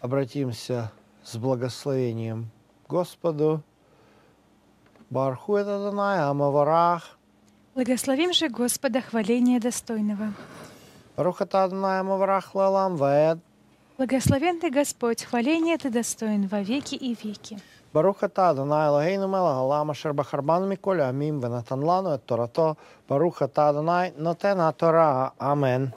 обратимся с благословением Господу. Барху это Данай, Амаварах. Благословим же Господа хваление достойного. Рухата Данай, Амаварах, Лалам, Ваэд. Благословен ты, Господь, хваление ты достоин во веки и веки. Баруха Барухата Данай Лагейну Мелагалама Шербахарбану Миколя Амим Венатанлану Торато баруха Барухата Данай Нотена Тора. Аминь.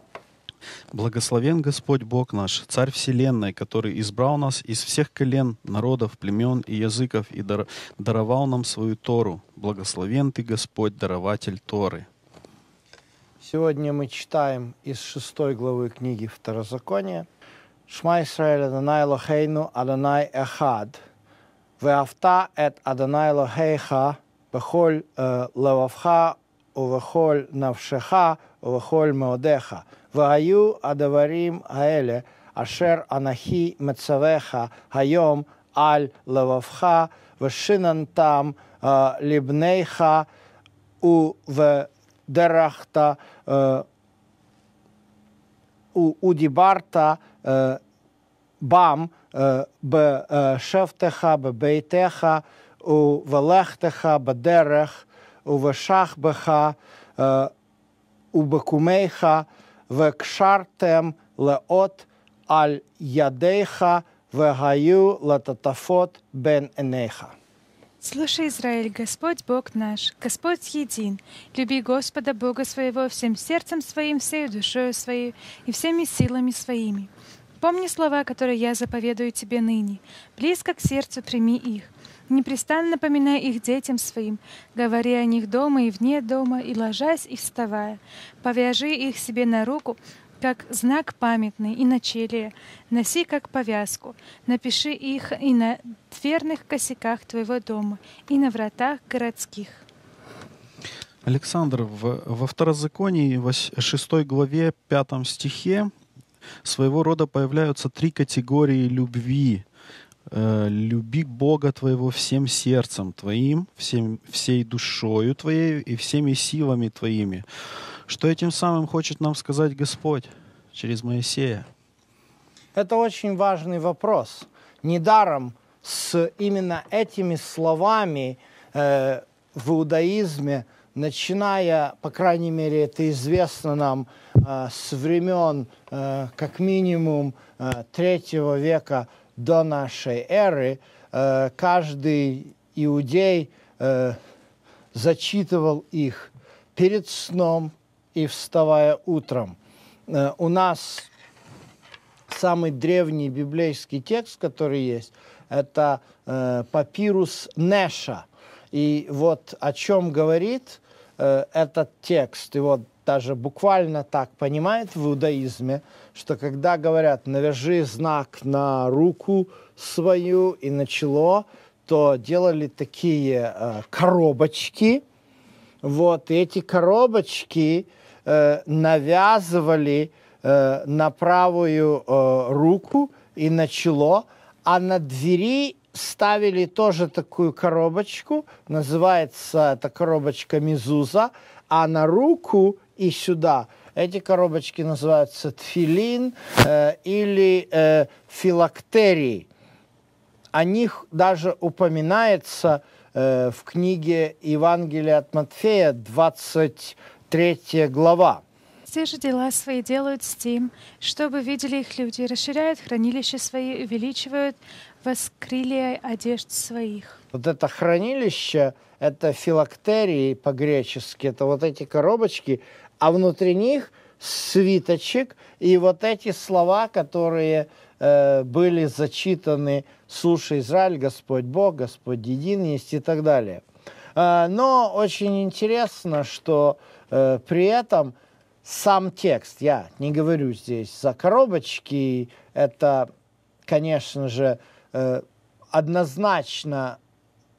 Благословен Господь Бог наш, Царь Вселенной, который избрал нас из всех колен, народов, племен и языков и дар даровал нам свою Тору. Благословен Ты, Господь, дарователь Торы. Сегодня мы читаем из шестой главы книги Второзакония «Шма Исраэль Адонай Лохейну Адонай Эхад» «Веавта эт Адонай Лохейха» בכל uh, לבבך ובכל נפשך ובכל מאודיך. Ваю адаварим аэле, ашер анахи мецавеха, хайом аль лававха, вешинан там а, либнейха, у в дерахта, а, у удибарта, а, бам, б б б Бейтеха, у Дерех, у ובלכתך בדרך, ובשכבך, Бакумейха векшартем леот аль ядейха вегаю лататафот бен энеха. Слушай, Израиль, Господь Бог наш, Господь един. Люби Господа Бога своего всем сердцем своим, всей душою своей и всеми силами своими. Помни слова, которые я заповедую тебе ныне. Близко к сердцу прими их – непрестанно напоминая их детям своим, говоря о них дома и вне дома, и ложась, и вставая. Повяжи их себе на руку, как знак памятный и начелие, носи как повязку, напиши их и на дверных косяках твоего дома, и на вратах городских». Александр, в, во второзаконии 6 главе 5 стихе своего рода появляются три категории любви, Э, люби Бога твоего всем сердцем твоим, всем, всей душою твоей и всеми силами твоими. Что этим самым хочет нам сказать Господь через Моисея? Это очень важный вопрос. Недаром с именно этими словами э, в иудаизме, начиная, по крайней мере, это известно нам э, с времен, э, как минимум, э, третьего века – до нашей эры э, каждый иудей э, зачитывал их перед сном и вставая утром. Э, у нас самый древний библейский текст, который есть, это папирус Неша. И вот о чем говорит этот текст. И вот даже буквально так понимает в иудаизме, что когда говорят «навяжи знак на руку свою и на чело», то делали такие э, коробочки, вот, и эти коробочки э, навязывали э, на правую э, руку и на чело, а на двери ставили тоже такую коробочку, называется эта коробочка мизуза, а на руку и сюда. Эти коробочки называются тфилин э, или э, филактерий. О них даже упоминается э, в книге Евангелия от Матфея, 23 глава. Те же дела свои делают с тем, чтобы видели их люди, расширяют хранилища свои, увеличивают воскрылие одежд своих. Вот это хранилище, это филактерии по-гречески, это вот эти коробочки, а внутри них свиточек и вот эти слова, которые э, были зачитаны «Слушай, Израиль, Господь Бог, Господь един есть» и так далее. Э, но очень интересно, что э, при этом сам текст, я не говорю здесь за коробочки, это, конечно же, э, однозначно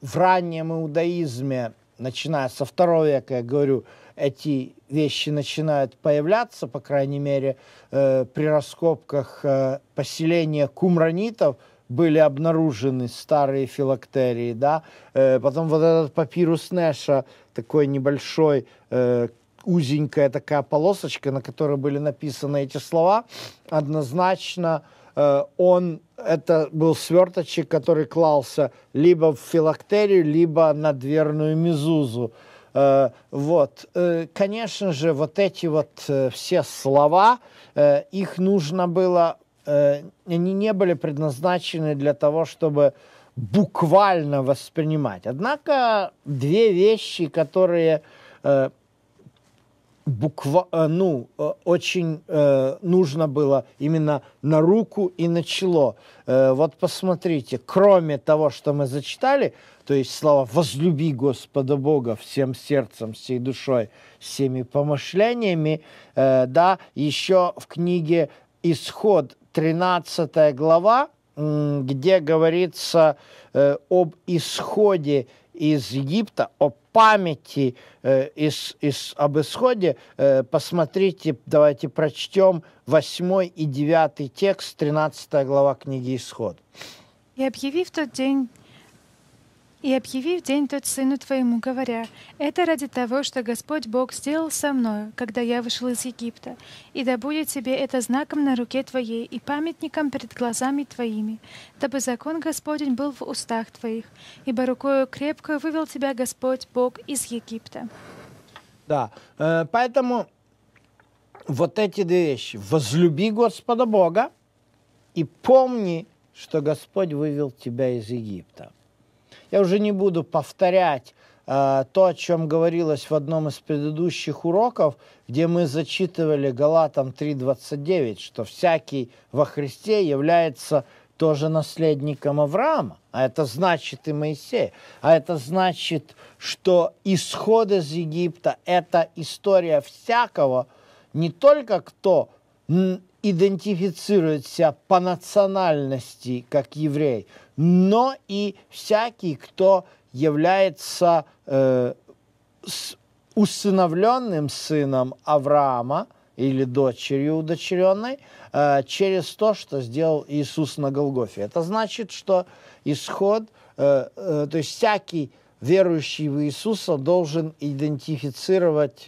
в раннем иудаизме, начиная со второго века, я говорю, эти вещи начинают появляться, по крайней мере, э, при раскопках э, поселения кумранитов были обнаружены старые филактерии, да. Э, потом вот этот папирус Нэша, такой небольшой, э, узенькая такая полосочка, на которой были написаны эти слова, однозначно э, Э, он это был сверточек, который клался либо в филактерию, либо на дверную мезузу. Э, вот, э, конечно же, вот эти вот все слова, их нужно было, они не были предназначены для того, чтобы буквально воспринимать. Однако две вещи, которые буква, э, ну, э, очень э, нужно было именно на руку и начало. Э, вот посмотрите, кроме того, что мы зачитали, то есть слова «возлюби Господа Бога всем сердцем, всей душой, всеми помышлениями», э, да, еще в книге «Исход» 13 глава, где говорится э, об исходе из Египта, о памяти э, из, из, об исходе, э, посмотрите, давайте прочтем 8 и 9 текст, 13 глава книги «Исход». «И объявив тот день и объявив день тот сыну твоему, говоря, «Это ради того, что Господь Бог сделал со мною, когда я вышел из Египта, и да будет тебе это знаком на руке твоей и памятником перед глазами твоими, дабы закон Господень был в устах твоих, ибо рукою крепко вывел тебя Господь Бог из Египта». Да, э, поэтому вот эти две вещи. Возлюби Господа Бога и помни, что Господь вывел тебя из Египта. Я уже не буду повторять э, то, о чем говорилось в одном из предыдущих уроков, где мы зачитывали Галатам 3.29, что всякий во Христе является тоже наследником Авраама, а это значит и Моисея, а это значит, что исход из Египта – это история всякого, не только кто идентифицирует себя по национальности как еврей, но и всякий, кто является э, с усыновленным сыном Авраама или дочерью удочеренной э, через то, что сделал Иисус на Голгофе. Это значит, что исход, э, э, то есть всякий верующий в Иисуса должен идентифицировать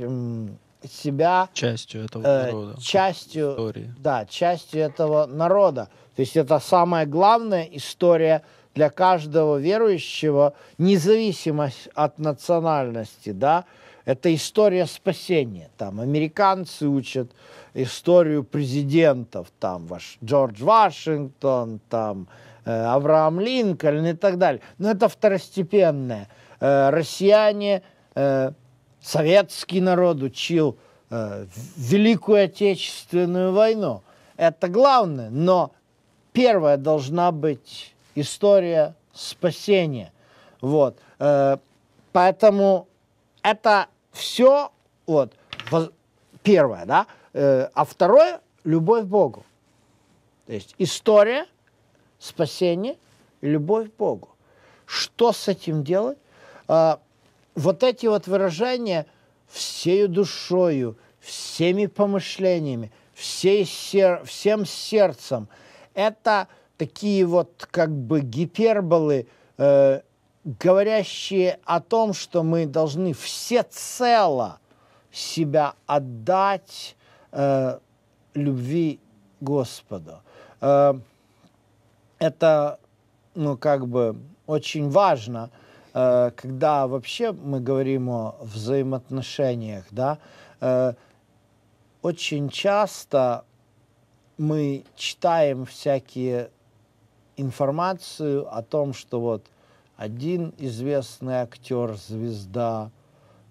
себя частью этого э, народа, частью, истории. да, частью этого народа. То есть это самая главная история для каждого верующего, независимость от национальности, да, это история спасения. Там американцы учат историю президентов, там ваш Джордж Вашингтон, там э, Авраам Линкольн и так далее. Но это второстепенное. Э, россияне э, советский народ учил э, Великую Отечественную войну. Это главное, но первая должна быть история спасения. Вот. Э, поэтому это все, вот, первое, да, э, а второе – любовь к Богу. То есть история, спасение, любовь к Богу. Что с этим делать? А, вот эти вот выражения всею душою, всеми помышлениями, всей сер... всем сердцем, это такие вот как бы гиперболы, э, говорящие о том, что мы должны всецело себя отдать э, любви Господу. Э, это, ну, как бы очень важно – Э, когда вообще мы говорим о взаимоотношениях, да, э, очень часто мы читаем всякие информацию о том, что вот один известный актер звезда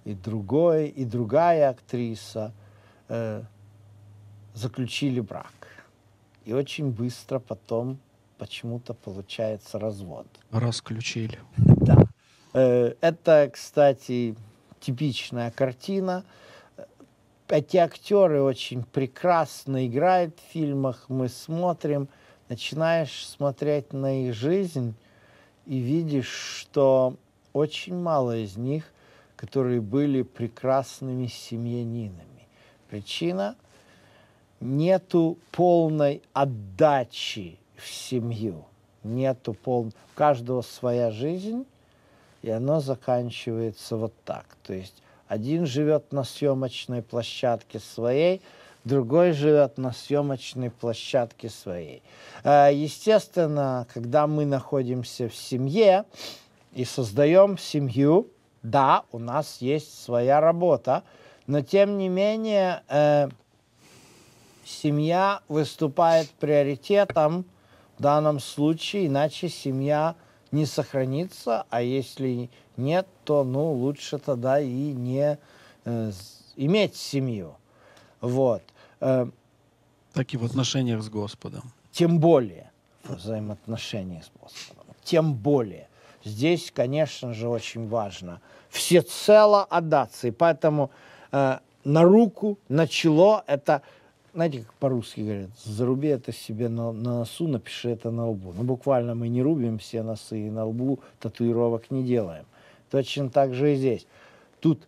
и другой и другая актриса э, заключили брак и очень быстро потом почему-то получается развод. Расключили. Да. Э, это, кстати, типичная картина. Эти актеры очень прекрасно играют в фильмах, мы смотрим, начинаешь смотреть на их жизнь и видишь, что очень мало из них, которые были прекрасными семьянинами. Причина – нету полной отдачи в семью. Нету полной... У каждого своя жизнь, и оно заканчивается вот так. То есть один живет на съемочной площадке своей, другой живет на съемочной площадке своей. А, естественно, когда мы находимся в семье и создаем семью, да, у нас есть своя работа, но тем не менее э, семья выступает приоритетом в данном случае, иначе семья не сохранится, а если нет, то ну, лучше тогда и не э, иметь семью. Вот. Э, так и в отношениях с Господом. Тем более взаимоотношения с Господом. Тем более. Здесь, конечно же, очень важно всецело отдаться. И поэтому э, на руку, на чело – это знаете, как по-русски говорят, заруби это себе на, на носу, напиши это на лбу. Ну, буквально мы не рубим все носы и на лбу татуировок не делаем. Точно так же и здесь. Тут,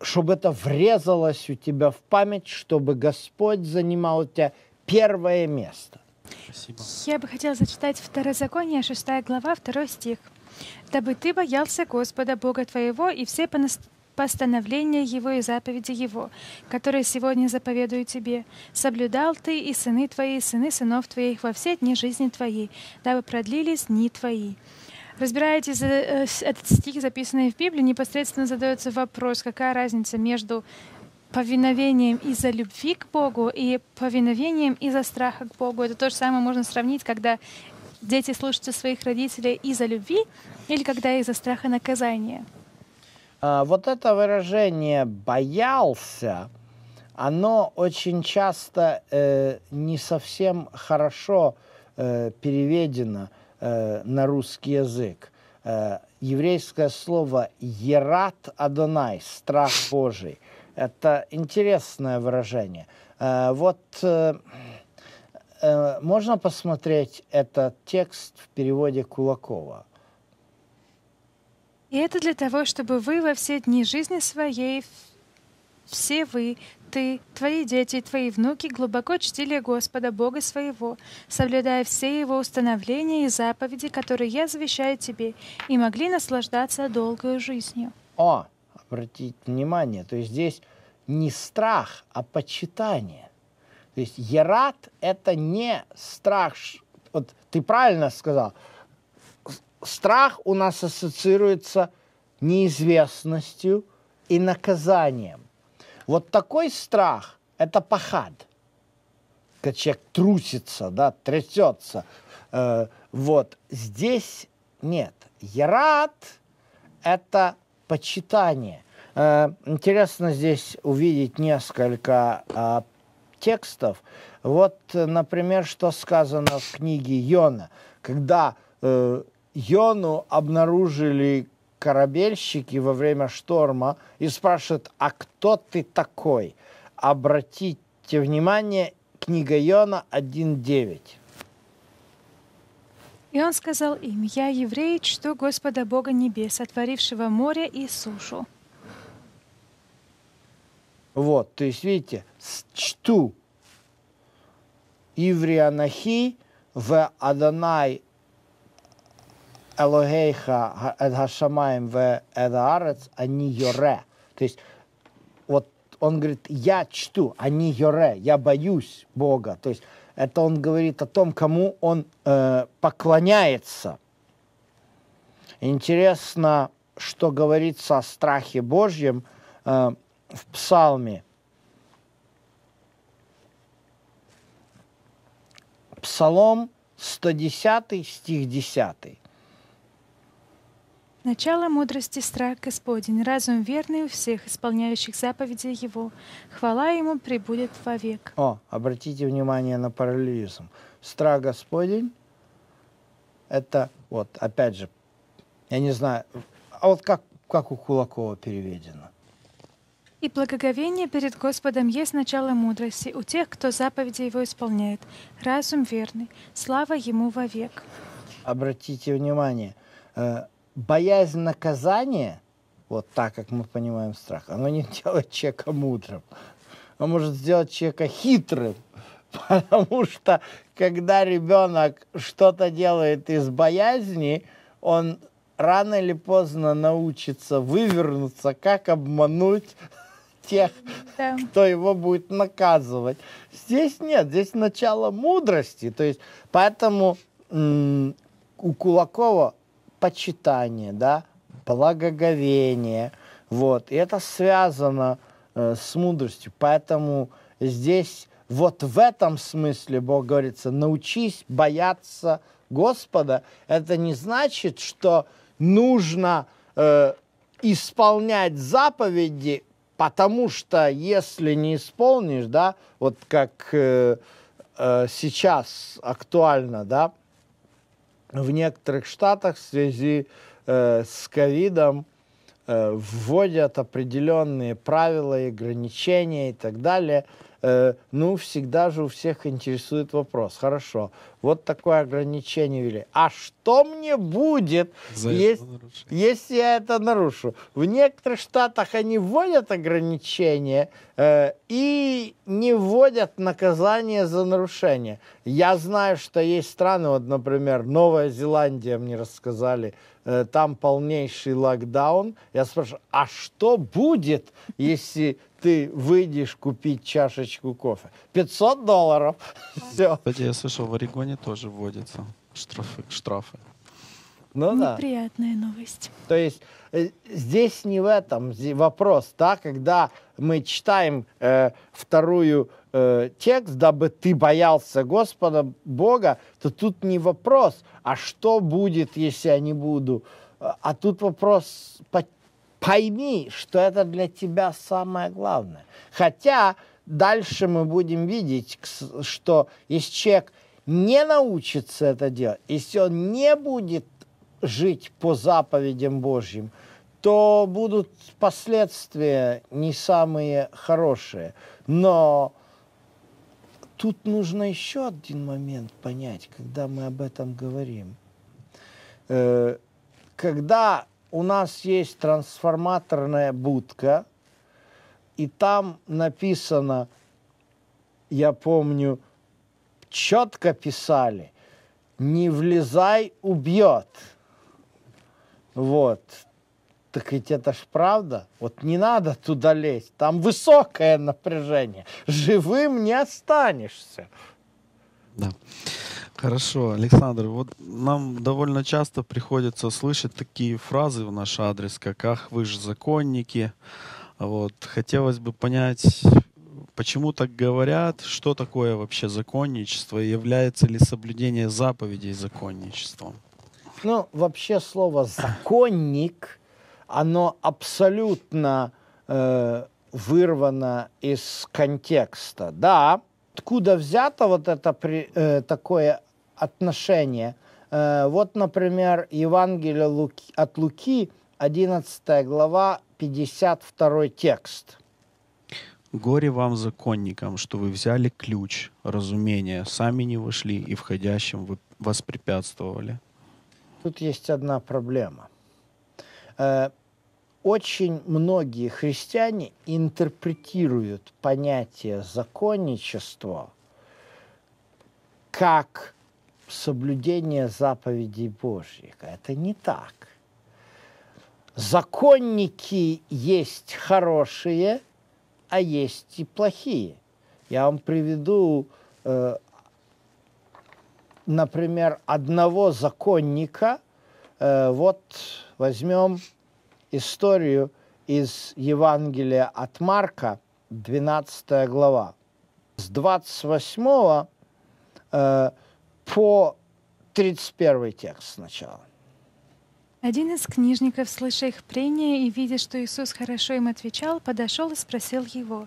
чтобы это врезалось у тебя в память, чтобы Господь занимал у тебя первое место. Спасибо. Я бы хотела зачитать Второзаконие, 6 глава, 2 стих. «Дабы ты боялся Господа Бога твоего и все понас постановления Его и заповеди Его, которые сегодня заповедую тебе. Соблюдал ты и сыны твои, и сыны сынов твоих во все дни жизни твоей, дабы продлились дни твои». Разбирая эти, этот стих, записанный в Библии, непосредственно задается вопрос, какая разница между повиновением из-за любви к Богу и повиновением из-за страха к Богу. Это то же самое можно сравнить, когда дети слушаются своих родителей из-за любви или когда из-за страха наказания. А, вот это выражение «боялся», оно очень часто э, не совсем хорошо э, переведено э, на русский язык. Э, еврейское слово «ерат Адонай» – «страх Божий». Это интересное выражение. Э, вот э, э, можно посмотреть этот текст в переводе Кулакова – и это для того, чтобы вы во все дни жизни своей, все вы, ты, твои дети, твои внуки глубоко чтили Господа Бога своего, соблюдая все Его установления и заповеди, которые я завещаю тебе, и могли наслаждаться долгой жизнью. О, обратите внимание, то есть здесь не страх, а почитание. То есть Ерат – это не страх. Вот ты правильно сказал – страх у нас ассоциируется неизвестностью и наказанием. Вот такой страх – это пахад. Когда человек трусится, да, трясется. Э, вот здесь нет. Ярат – это почитание. Э, интересно здесь увидеть несколько э, текстов. Вот, например, что сказано в книге Йона, когда э, Йону обнаружили корабельщики во время шторма и спрашивают, а кто ты такой? Обратите внимание, книга Йона 1.9. И он сказал им, «Я еврей, что Господа Бога Небес, отворившего море и сушу». Вот, то есть, видите, «чту» иврианахи в Адонай Элогейха Эдгашамаем в Эдаарец, они йоре. То есть вот он говорит, я чту, они йоре, я боюсь Бога. То есть это он говорит о том, кому он э, поклоняется. Интересно, что говорится о страхе Божьем э, в Псалме. Псалом 110 стих 10. Начало мудрости страх Господень, разум верный у всех, исполняющих заповеди Его. Хвала Ему прибудет вовек. О, обратите внимание на параллелизм. Страх Господень – это, вот, опять же, я не знаю, а вот как, как у Кулакова переведено? И благоговение перед Господом есть начало мудрости у тех, кто заповеди Его исполняет. Разум верный, слава Ему вовек. Обратите внимание э, – боязнь наказания, вот так, как мы понимаем страх, оно не делает человека мудрым. Оно может сделать человека хитрым. Потому что, когда ребенок что-то делает из боязни, он рано или поздно научится вывернуться, как обмануть тех, да. кто его будет наказывать. Здесь нет, здесь начало мудрости. То есть, поэтому у Кулакова почитание, да, благоговение. Вот. И это связано э, с мудростью. Поэтому здесь вот в этом смысле Бог говорится, научись бояться Господа. Это не значит, что нужно э, исполнять заповеди, потому что если не исполнишь, да, вот как э, э, сейчас актуально, да, в некоторых штатах в связи э, с ковидом э, вводят определенные правила и ограничения и так далее – Э, ну, всегда же у всех интересует вопрос. Хорошо, вот такое ограничение ввели. А что мне будет, если, если я это нарушу? В некоторых штатах они вводят ограничения э, и не вводят наказание за нарушение. Я знаю, что есть страны, вот, например, Новая Зеландия, мне рассказали, Э, там полнейший локдаун. Я спрашиваю, а что будет, если ты выйдешь купить чашечку кофе? 500 долларов. Все. Кстати, я слышал, в Орегоне тоже вводятся штрафы. штрафы. Ну, Неприятная да. новость. То есть э, здесь не в этом вопрос, да, когда мы читаем э, вторую э, текст, дабы ты боялся Господа Бога, то тут не вопрос, а что будет, если я не буду, а, а тут вопрос, пойми, что это для тебя самое главное. Хотя дальше мы будем видеть, что если человек не научится это делать, если он не будет жить по заповедям Божьим, то будут последствия не самые хорошие. Но тут нужно еще один момент понять, когда мы об этом говорим. Э, когда у нас есть трансформаторная будка, и там написано, я помню, четко писали, не влезай, убьет. Вот. Так ведь это ж правда. Вот не надо туда лезть. Там высокое напряжение. Живым не останешься. Да. Хорошо, Александр, вот нам довольно часто приходится слышать такие фразы в наш адрес, как «ах, вы же законники». Вот. Хотелось бы понять, почему так говорят, что такое вообще законничество и является ли соблюдение заповедей законничеством? Ну, вообще слово «законник», оно абсолютно э, вырвано из контекста. Да, откуда взято вот это при, э, такое отношение? Э, вот, например, Евангелие Луки, от Луки, 11 глава, 52 текст. «Горе вам, законникам, что вы взяли ключ разумения, сами не вышли и входящим вы препятствовали. Тут есть одна проблема. Э, очень многие христиане интерпретируют понятие законничества как соблюдение заповедей Божьих. Это не так. Законники есть хорошие, а есть и плохие. Я вам приведу э, например, одного законника, э, вот возьмем историю из Евангелия от Марка, 12 глава. С 28 э, по 31 текст сначала. Один из книжников, слыша их прения и видя, что Иисус хорошо им отвечал, подошел и спросил его,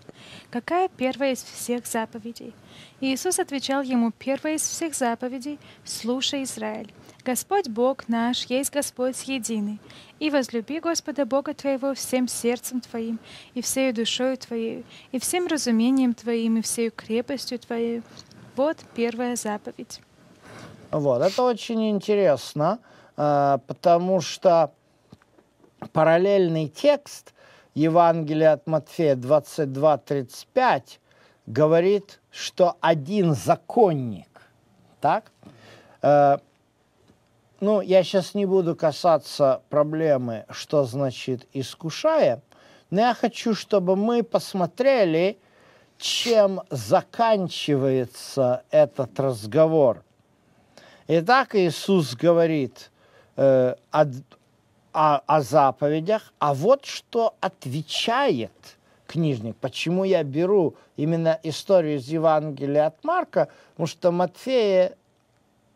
«Какая первая из всех заповедей?» Иисус отвечал ему, «Первая из всех заповедей, слушай, Израиль, Господь Бог наш, есть Господь единый, и возлюби Господа Бога твоего всем сердцем твоим, и всею душою твоей, и всем разумением твоим, и всею крепостью твоей». Вот первая заповедь. Вот, это очень Интересно а, потому что параллельный текст Евангелия от Матфея 22.35 говорит, что один законник, так? Э, ну, я сейчас не буду касаться проблемы, что значит «искушая», но я хочу, чтобы мы посмотрели, чем заканчивается этот разговор. Итак, Иисус говорит – Э, о, о, о заповедях, а вот что отвечает книжник. Почему я беру именно историю из Евангелия от Марка? Потому что Матфея,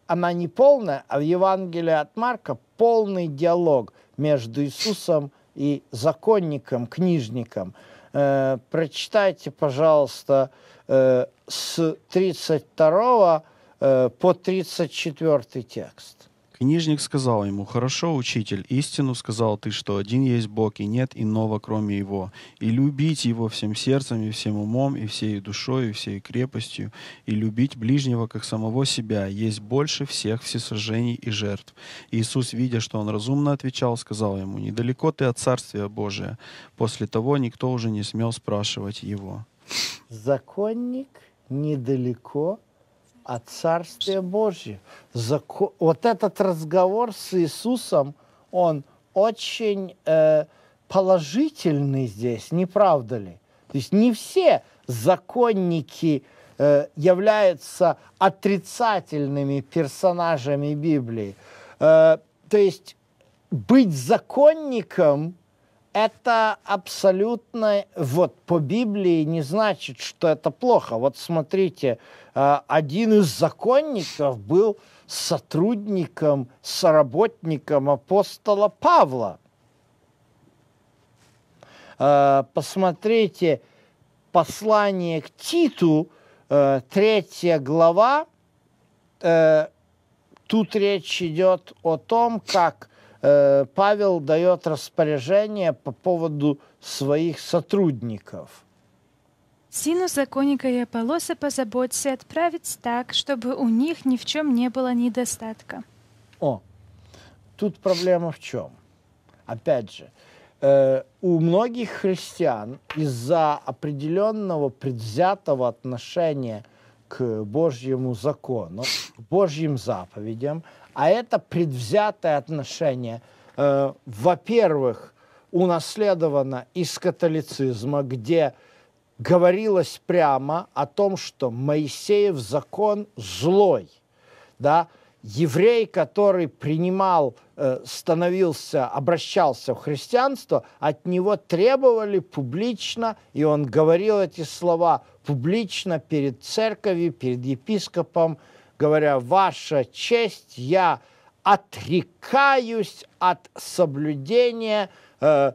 она не полная, а в Евангелии от Марка полный диалог между Иисусом и законником, книжником. Э, прочитайте, пожалуйста, э, с 32 э, по 34 текст. Книжник сказал ему, «Хорошо, учитель, истину сказал ты, что один есть Бог, и нет иного, кроме Его, и любить Его всем сердцем, и всем умом, и всей душой, и всей крепостью, и любить ближнего, как самого себя, есть больше всех всесожжений и жертв». Иисус, видя, что он разумно отвечал, сказал ему, «Недалеко ты от Царствия Божия». После того никто уже не смел спрашивать его. Законник недалеко о царствие Божьем. Зако... Вот этот разговор с Иисусом, он очень э, положительный здесь, не правда ли? То есть не все законники э, являются отрицательными персонажами Библии. Э, то есть быть законником – это абсолютно, вот по Библии не значит, что это плохо. Вот смотрите, э, один из законников был сотрудником, соработником апостола Павла. Э, посмотрите послание к Титу, э, третья глава. Тут речь идет о том, как Э, Павел дает распоряжение по поводу своих сотрудников. Сину законника и Аполлоса позаботься отправить так, чтобы у них ни в чем не было недостатка. О, тут проблема в чем? Опять же, э, у многих христиан из-за определенного предвзятого отношения к Божьему закону, к Божьим заповедям – а это предвзятое отношение, э, во-первых, унаследовано из католицизма, где говорилось прямо о том, что Моисеев закон злой, да, еврей, который принимал, э, становился, обращался в христианство, от него требовали публично, и он говорил эти слова публично перед церковью, перед епископом, говоря, «Ваша честь, я отрекаюсь от соблюдения э,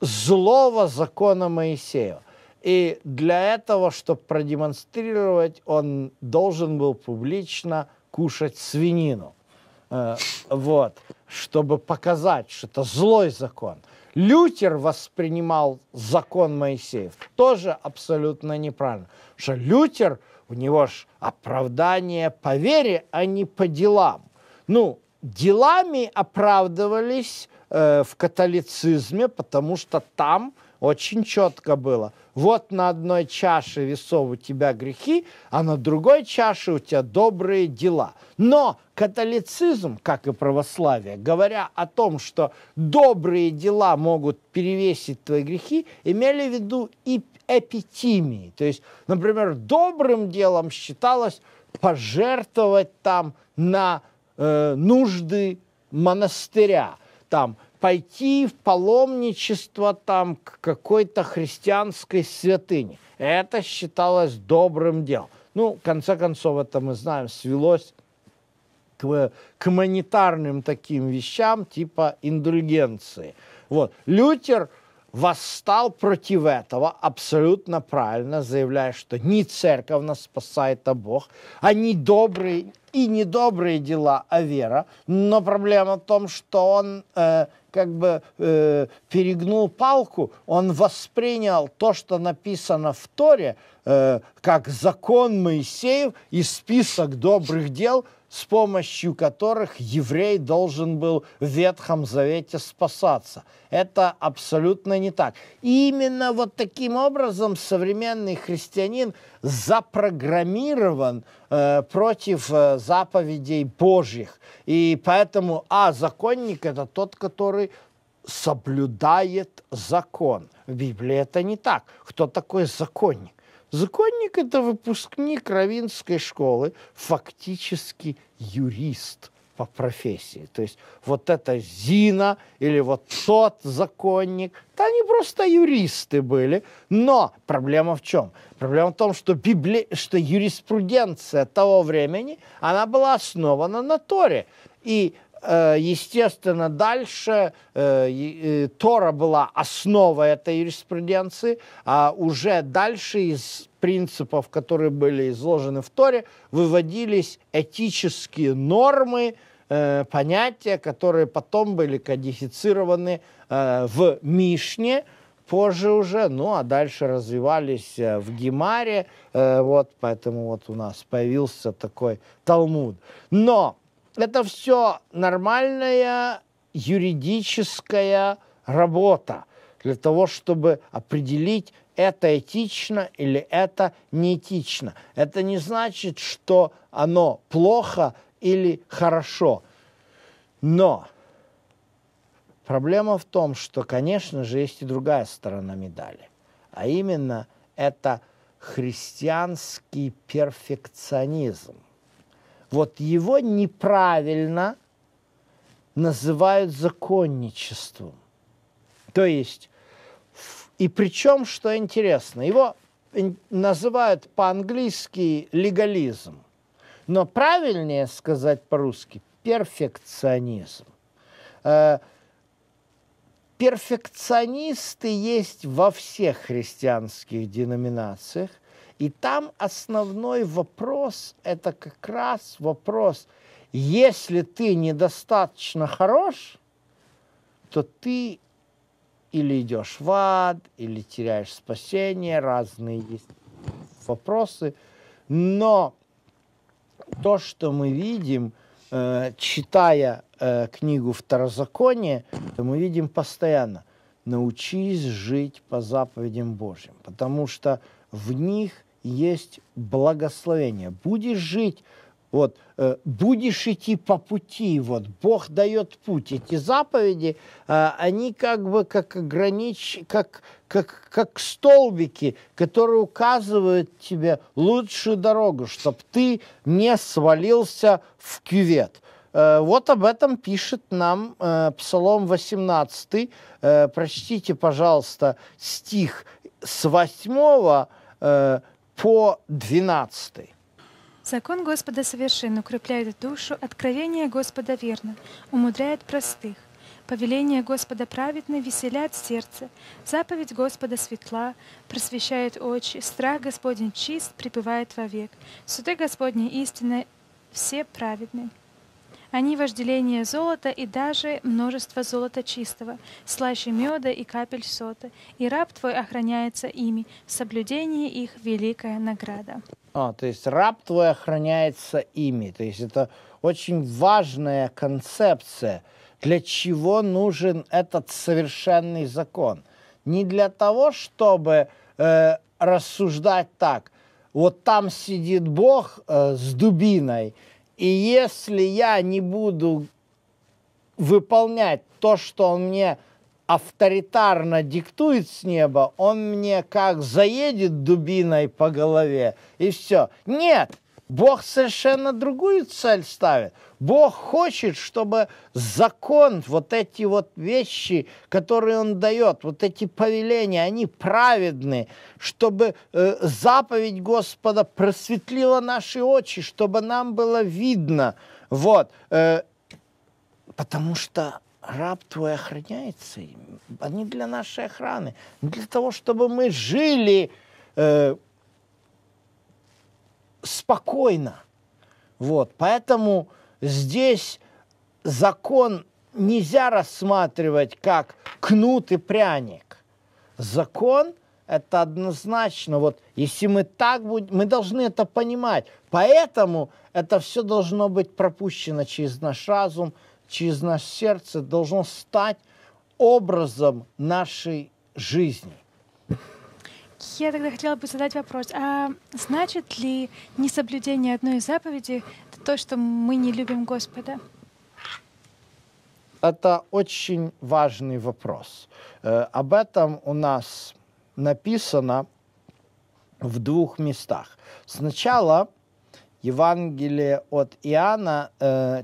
злого закона Моисея. И для этого, чтобы продемонстрировать, он должен был публично кушать свинину. Э, вот, чтобы показать, что это злой закон. Лютер воспринимал закон Моисеев тоже абсолютно неправильно. Потому что Лютер – у него ж оправдание по вере, а не по делам. Ну, делами оправдывались э, в католицизме, потому что там очень четко было. Вот на одной чаше весов у тебя грехи, а на другой чаше у тебя добрые дела. Но католицизм, как и православие, говоря о том, что добрые дела могут перевесить твои грехи, имели в виду и эпитимии. То есть, например, добрым делом считалось пожертвовать там на э, нужды монастыря, там пойти в паломничество там к какой-то христианской святыне. Это считалось добрым делом. Ну, в конце концов, это мы знаем, свелось к, к монетарным таким вещам типа индульгенции. Вот. Лютер восстал против этого, абсолютно правильно заявляя, что не церковь нас спасает, а Бог, а не добрые и недобрые дела, а вера. Но проблема в том, что он э, как бы э, перегнул палку, он воспринял то, что написано в Торе, э, как закон Моисеев и список добрых дел – с помощью которых еврей должен был в Ветхом Завете спасаться. Это абсолютно не так. И именно вот таким образом современный христианин запрограммирован э, против э, заповедей Божьих. И поэтому, а, законник – это тот, который соблюдает закон. В Библии это не так. Кто такой законник? Законник – это выпускник равинской школы, фактически юрист по профессии. То есть вот это Зина или вот тот законник, да они просто юристы были. Но проблема в чем? Проблема в том, что, библи... что юриспруденция того времени, она была основана на Торе. И Э, естественно, дальше э, э, Тора была основа этой юриспруденции, а уже дальше из принципов, которые были изложены в Торе, выводились этические нормы, понятия, которые потом были кодифицированы в Мишне, позже уже, ну а дальше развивались в Гемаре, вот поэтому вот у нас появился такой Талмуд. Но это все нормальная юридическая работа для того, чтобы определить, это этично или это неэтично. Это не значит, что оно плохо или хорошо. Но проблема в том, что, конечно же, есть и другая сторона медали. А именно, это христианский перфекционизм. Вот его неправильно называют законничеством. То есть, и причем, что интересно, его называют по-английски легализм, но правильнее сказать по-русски перфекционизм. Э, перфекционисты есть во всех христианских деноминациях – и там основной вопрос – это как раз вопрос, если ты недостаточно хорош, то ты или идешь в ад, или теряешь спасение, разные есть вопросы. Но то, что мы видим, э, читая э, книгу Второзакония, мы видим постоянно, научись жить по заповедям Божьим, потому что в них есть благословение. Будешь жить, вот, э, будешь идти по пути, вот, Бог дает путь. Эти заповеди, э, они как бы как огранич... как, как, как столбики, которые указывают тебе лучшую дорогу, чтобы ты не свалился в кювет. Э, вот об этом пишет нам э, Псалом 18. Э, прочтите, пожалуйста, стих с 8 по 12. Закон Господа совершен, укрепляет душу, откровение Господа верно, умудряет простых. Повеление Господа праведно веселят сердце, заповедь Господа светла, просвещает очи, страх Господень чист, пребывает вовек. Суды Господни истины все праведны. Они вожделение золота и даже множество золота чистого, слаще меда и капель соты, и раб твой охраняется ими, в соблюдении их великая награда». А, то есть раб твой охраняется ими. То есть это очень важная концепция, для чего нужен этот совершенный закон. Не для того, чтобы э, рассуждать так, вот там сидит Бог э, с дубиной – и если я не буду выполнять то, что он мне авторитарно диктует с неба, он мне как заедет дубиной по голове, и все. Нет, Бог совершенно другую цель ставит. Бог хочет, чтобы закон, вот эти вот вещи, которые Он дает, вот эти повеления, они праведны, чтобы э, заповедь Господа просветлила наши очи, чтобы нам было видно. Вот. Э, потому что раб твой охраняется, они для нашей охраны, для того, чтобы мы жили э, спокойно. Вот, поэтому здесь закон нельзя рассматривать как кнут и пряник. Закон – это однозначно, вот если мы так будем, мы должны это понимать. Поэтому это все должно быть пропущено через наш разум, через наше сердце, должно стать образом нашей жизни. Я тогда хотела бы задать вопрос. А значит ли несоблюдение одной из заповедей то, что мы не любим Господа? Это очень важный вопрос. Э, об этом у нас написано в двух местах. Сначала Евангелие от Иоанна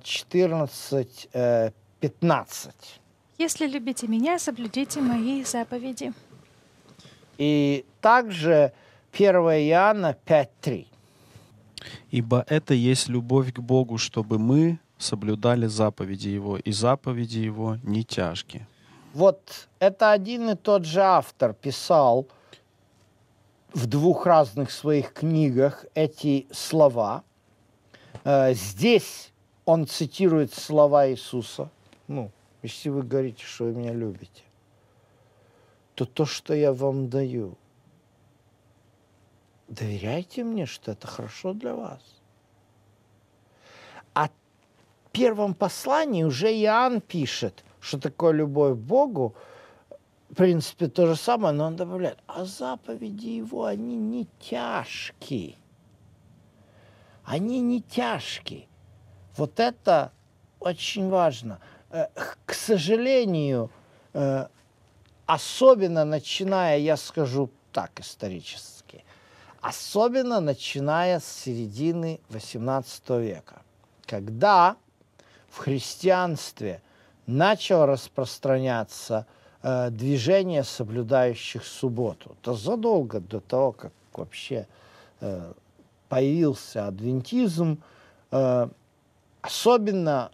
14, э, 15. Э, «Если любите меня, соблюдите мои заповеди». И также 1 Иоанна 5.3. «Ибо это есть любовь к Богу, чтобы мы соблюдали заповеди Его, и заповеди Его не тяжкие». Вот это один и тот же автор писал в двух разных своих книгах эти слова. Э, здесь он цитирует слова Иисуса. Ну, если вы говорите, что вы меня любите то то, что я вам даю, доверяйте мне, что это хорошо для вас. А в первом послании уже Иоанн пишет, что такое любовь к Богу, в принципе, то же самое, но он добавляет, а заповеди его, они не тяжкие. Они не тяжкие. Вот это очень важно. Э, к сожалению, э, Особенно начиная, я скажу так исторически, особенно начиная с середины XVIII века, когда в христианстве начало распространяться э, движение соблюдающих субботу. Это задолго до того, как вообще э, появился адвентизм, э, особенно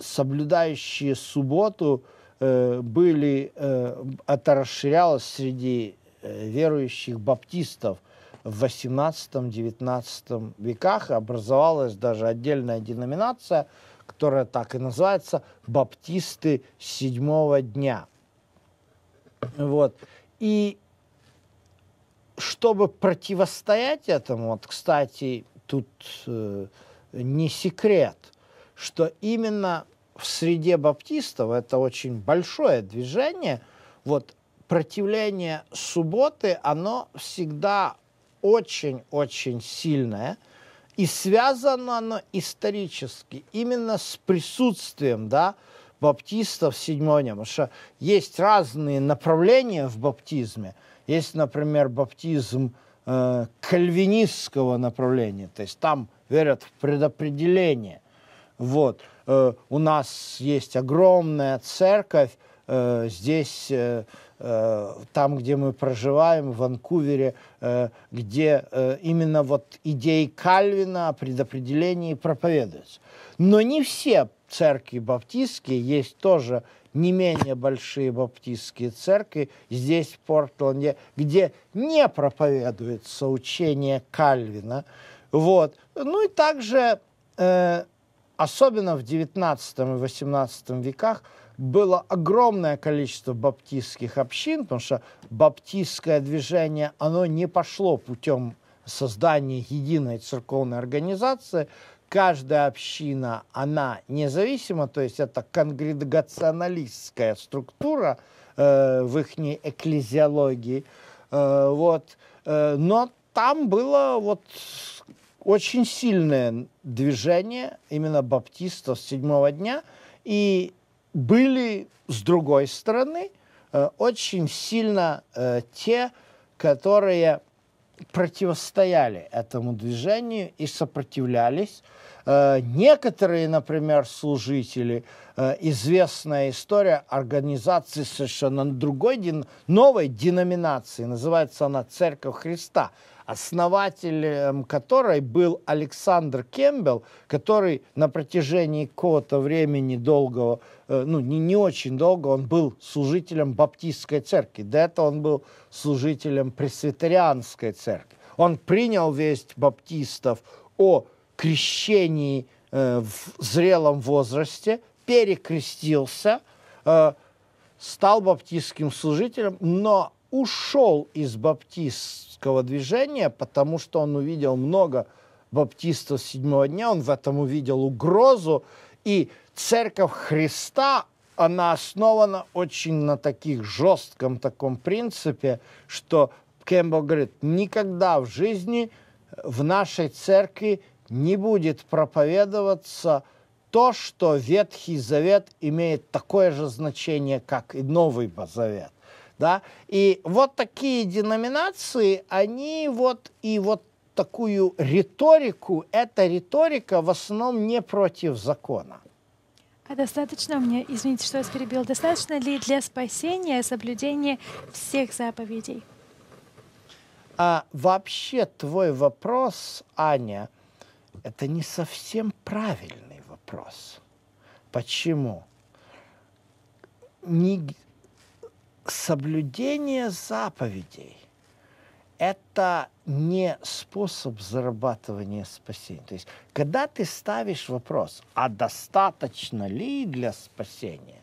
соблюдающие субботу – Э, были, э, это расширялось среди э, верующих баптистов в 18-19 веках, образовалась даже отдельная деноминация, которая так и называется «Баптисты седьмого дня». Вот. И чтобы противостоять этому, вот, кстати, тут э, не секрет, что именно в среде баптистов это очень большое движение. Вот противление субботы, оно всегда очень-очень сильное. И связано оно исторически именно с присутствием да, баптистов седьмого дня. Потому что есть разные направления в баптизме. Есть, например, баптизм э, кальвинистского направления. То есть там верят в предопределение. Вот. Э, у нас есть огромная церковь э, здесь, э, э там, где мы проживаем, в Ванкувере, э, где э, именно вот идеи Кальвина о предопределении проповедуются. Но не все церкви баптистские, есть тоже не менее большие баптистские церкви здесь, в Портленде, где не проповедуется учение Кальвина. Вот. Ну и также э, особенно в XIX и XVIII веках, было огромное количество баптистских общин, потому что баптистское движение, оно не пошло путем создания единой церковной организации. Каждая община, она независима, то есть это конгрегационалистская структура э, в их экклезиологии. Э, вот, э, но там было вот очень сильное движение именно баптистов седьмого дня, и были, с другой стороны, э, очень сильно э, те, которые противостояли этому движению и сопротивлялись. Э, некоторые, например, служители, известная история организации совершенно другой, новой деноминации, называется она «Церковь Христа», основателем которой был Александр Кембелл, который на протяжении какого-то времени долгого, э, ну не, не очень долго, он был служителем Баптистской церкви. До этого он был служителем Пресвитерианской церкви. Он принял весть баптистов о крещении э, в зрелом возрасте, перекрестился, э, стал баптистским служителем, но ушел из баптистского движения, потому что он увидел много баптистов седьмого дня, он в этом увидел угрозу, и церковь Христа, она основана очень на таких жестком таком принципе, что Кэмпбелл говорит, никогда в жизни в нашей церкви не будет проповедоваться то, что Ветхий Завет имеет такое же значение, как и Новый Завет. Да? И вот такие деноминации, они вот и вот такую риторику, эта риторика в основном не против закона. А достаточно мне, извините, что вас перебил, достаточно ли для спасения соблюдения всех заповедей? А вообще твой вопрос, Аня, это не совсем правильный вопрос. Почему? Не, соблюдение заповедей – это не способ зарабатывания спасения. То есть, когда ты ставишь вопрос, а достаточно ли для спасения,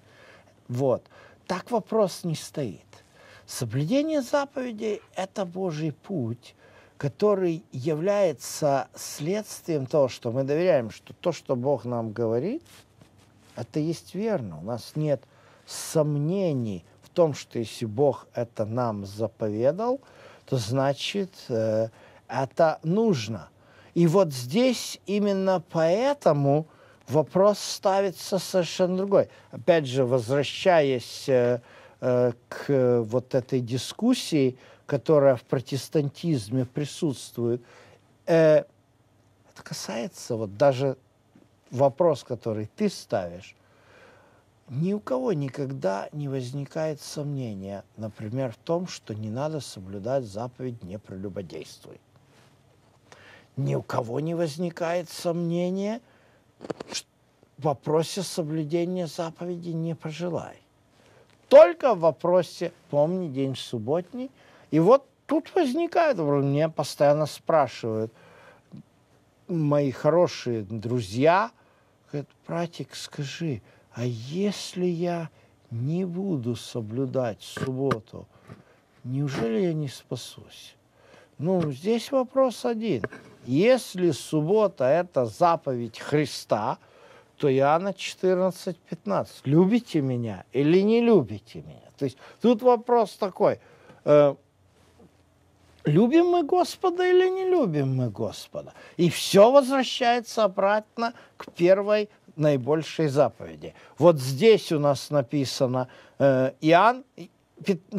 вот, так вопрос не стоит. Соблюдение заповедей – это Божий путь, который является следствием того, что мы доверяем, что то, что Бог нам говорит, это есть верно. У нас нет сомнений – том, что если Бог это нам заповедал, то значит э, это нужно. И вот здесь именно поэтому вопрос ставится совершенно другой. Опять же, возвращаясь э, э, к вот этой дискуссии, которая в протестантизме присутствует, это касается вот даже вопрос, который ты ставишь, ни у кого никогда не возникает сомнения, например, в том, что не надо соблюдать заповедь «не прелюбодействуй». Ни у кого не возникает сомнения в вопросе соблюдения заповеди «не пожелай». Только в вопросе «помни день субботний». И вот тут возникает, мне постоянно спрашивают мои хорошие друзья, говорят, «Братик, скажи, а если я не буду соблюдать субботу, неужели я не спасусь? Ну, здесь вопрос один. Если суббота – это заповедь Христа, то Иоанна 14, 15. Любите меня или не любите меня? То есть тут вопрос такой. Э, любим мы Господа или не любим мы Господа? И все возвращается обратно к первой наибольшей заповеди. Вот здесь у нас написано, э, Иоанн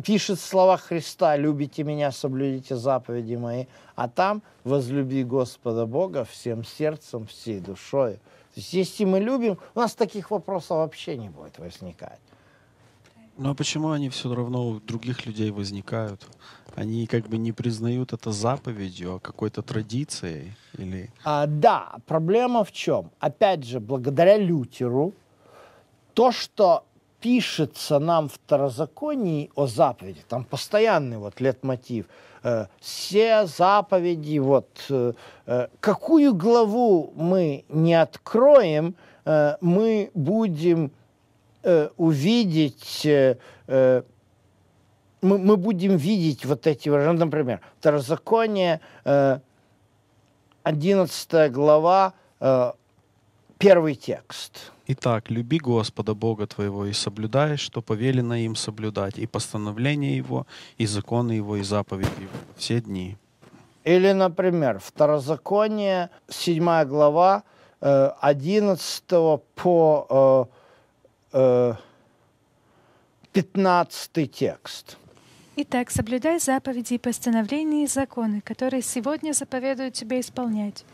пишет слова Христа, «Любите меня, соблюдите заповеди мои», а там «Возлюби Господа Бога всем сердцем, всей душой». То есть, если мы любим, у нас таких вопросов вообще не будет возникать. Ну а почему они все равно у других людей возникают? Они как бы не признают это заповедью, а какой-то традицией или? А, да, проблема в чем? Опять же, благодаря Лютеру, то, что пишется нам в Второзаконии о заповеди, там постоянный вот летмотив, э, все заповеди, вот э, э, какую главу мы не откроем, э, мы будем Э, увидеть, э, э, мы, мы будем видеть вот эти выражения, ну, например, второзаконие, э, 11 глава, э, первый текст. Итак, люби Господа Бога твоего и соблюдай, что повелено им соблюдать, и постановление Его, и законы Его, и заповеди Его все дни. Или, например, Второзаконие, 7 глава, 11 э, по 15 э, текст. Итак, соблюдай заповеди и постановления и законы, которые сегодня заповедуют тебе исполнять,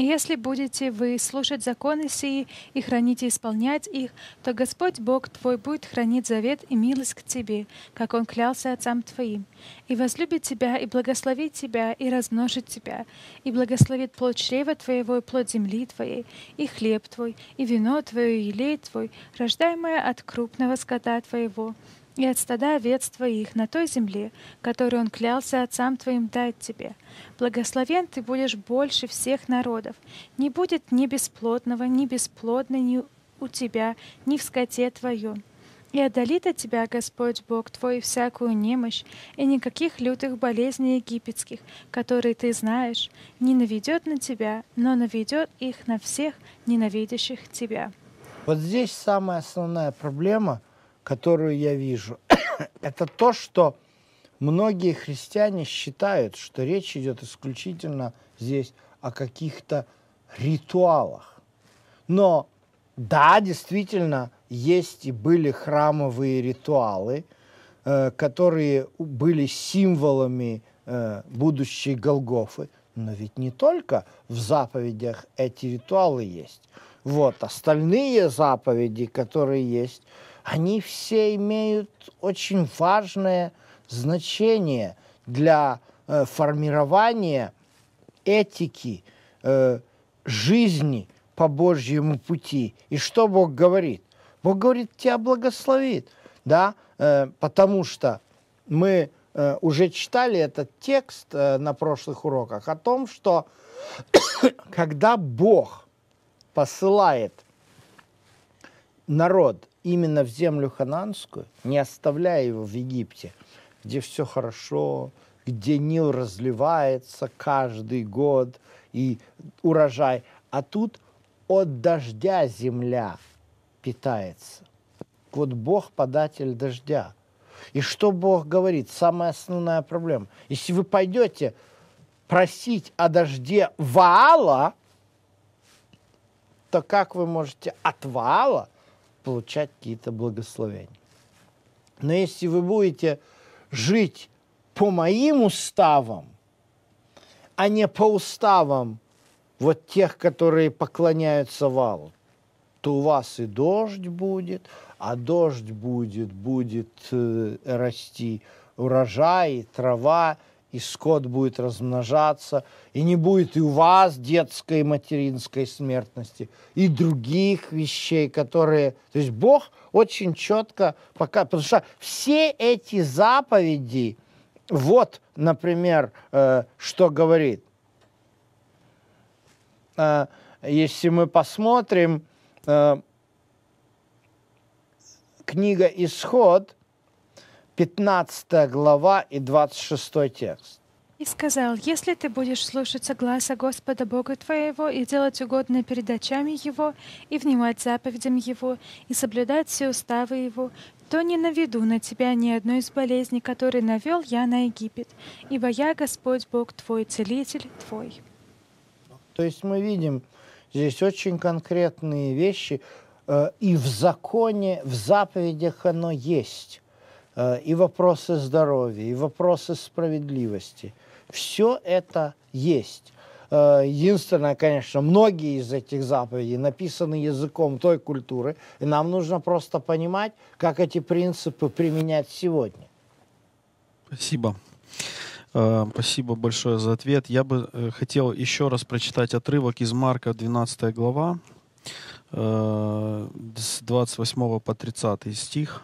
если будете вы слушать законы сии и хранить и исполнять их, то Господь Бог твой будет хранить завет и милость к тебе, как Он клялся отцам твоим, и возлюбит тебя, и благословит тебя, и размножит тебя, и благословит плод чрева твоего, и плод земли твоей, и хлеб твой, и вино твое, и елей твой, рождаемое от крупного скота твоего, и от стада овец твоих на той земле, которую он клялся отцам твоим дать тебе. Благословен ты будешь больше всех народов. Не будет ни бесплодного, ни бесплодной ни у тебя, ни в скоте твоем. И отдалит от тебя Господь Бог твой всякую немощь и никаких лютых болезней египетских, которые ты знаешь, не наведет на тебя, но наведет их на всех ненавидящих тебя». Вот здесь самая основная проблема – которую я вижу, это то, что многие христиане считают, что речь идет исключительно здесь о каких-то ритуалах. Но да, действительно, есть и были храмовые ритуалы, э, которые были символами э, будущей Голгофы. Но ведь не только в заповедях эти ритуалы есть. Вот, остальные заповеди, которые есть, они все имеют очень важное значение для э, формирования этики э, жизни по Божьему пути. И что Бог говорит? Бог говорит, тебя благословит, да, э, потому что мы э, уже читали этот текст э, на прошлых уроках о том, что когда Бог посылает народ именно в землю хананскую, не оставляя его в Египте, где все хорошо, где Нил разливается каждый год и урожай. А тут от дождя земля питается. Вот Бог податель дождя. И что Бог говорит? Самая основная проблема. Если вы пойдете просить о дожде вала, то как вы можете от вала? получать какие-то благословения. Но если вы будете жить по моим уставам, а не по уставам вот тех, которые поклоняются валу, то у вас и дождь будет, а дождь будет, будет э, расти урожай, трава, и скот будет размножаться, и не будет и у вас детской и материнской смертности, и других вещей, которые... То есть Бог очень четко пока... Потому что все эти заповеди, вот, например, э, что говорит. Э, если мы посмотрим, э, книга «Исход», 15 глава и 26 текст. И сказал, если ты будешь слушаться гласа Господа Бога твоего и делать угодно перед очами Его, и внимать заповедям Его, и соблюдать все уставы Его, то не наведу на тебя ни одной из болезней, которые навел я на Египет, ибо я Господь Бог твой, целитель твой. То есть мы видим здесь очень конкретные вещи, э, и в законе, в заповедях оно есть. Э, и вопросы здоровья, и вопросы справедливости. Все это есть. Э, единственное, конечно, многие из этих заповедей написаны языком той культуры, и нам нужно просто понимать, как эти принципы применять сегодня. Спасибо. Э, спасибо большое за ответ. Я бы хотел еще раз прочитать отрывок из Марка, 12 глава, с 28 по 30 стих.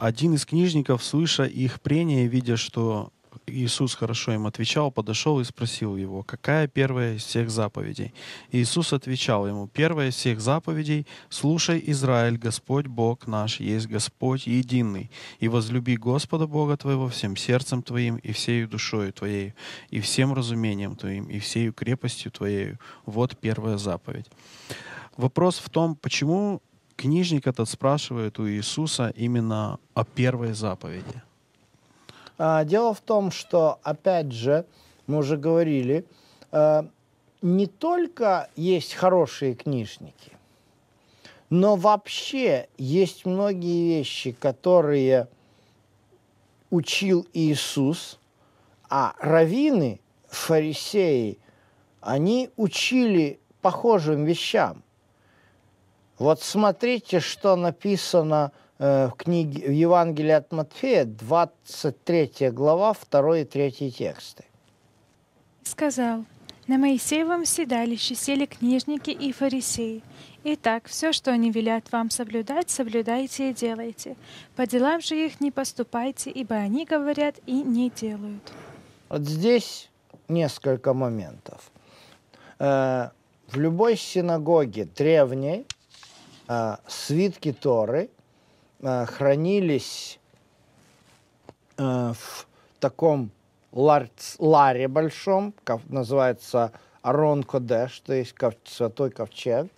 Один из книжников, слыша их прения, видя, что Иисус хорошо им отвечал, подошел и спросил его, какая первая из всех заповедей. Иисус отвечал ему, первая из всех заповедей, слушай, Израиль, Господь Бог наш есть Господь единый, и возлюби Господа Бога твоего всем сердцем твоим и всей душою твоей и всем разумением твоим, и всей крепостью твоей. Вот первая заповедь. Вопрос в том, почему книжник этот спрашивает у Иисуса именно о первой заповеди. А, дело в том, что, опять же, мы уже говорили, э, не только есть хорошие книжники, но вообще есть многие вещи, которые учил Иисус, а раввины, фарисеи, они учили похожим вещам – вот смотрите, что написано э, в книге в Евангелии от Матфея, 23 глава, 2 и 3 тексты. Сказал, на Моисеевом седалище сели книжники и фарисеи. Итак, все, что они велят вам соблюдать, соблюдайте и делайте. По делам же их не поступайте, ибо они говорят и не делают. Вот здесь несколько моментов. Э, в любой синагоге древней а, свитки Торы а, хранились а, в таком ларе большом, называется Арон Кодеш, то есть святой ковчег.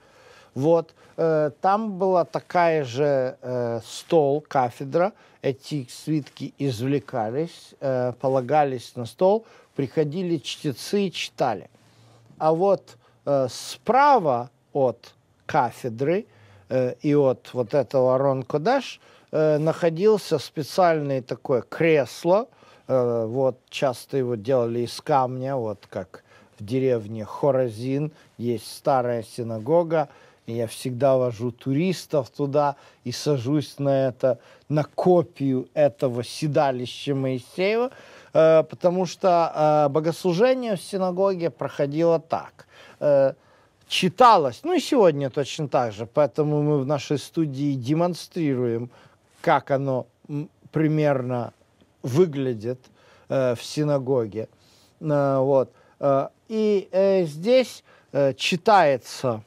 Вот, э, там была такая же э, стол, кафедра. Эти свитки извлекались, э, полагались на стол, приходили чтецы и читали. А вот справа от кафедры – Э, и от вот этого Арон Кодеш э, находился специальное такое кресло, э, вот часто его делали из камня, вот как в деревне Хоразин есть старая синагога, я всегда вожу туристов туда и сажусь на это, на копию этого седалища Моисеева, потому что богослужение в синагоге проходило так – читалось. Ну и сегодня точно так же. Поэтому мы в нашей студии демонстрируем, как оно примерно выглядит э, в синагоге. Э, вот. Э, и э, здесь э, читается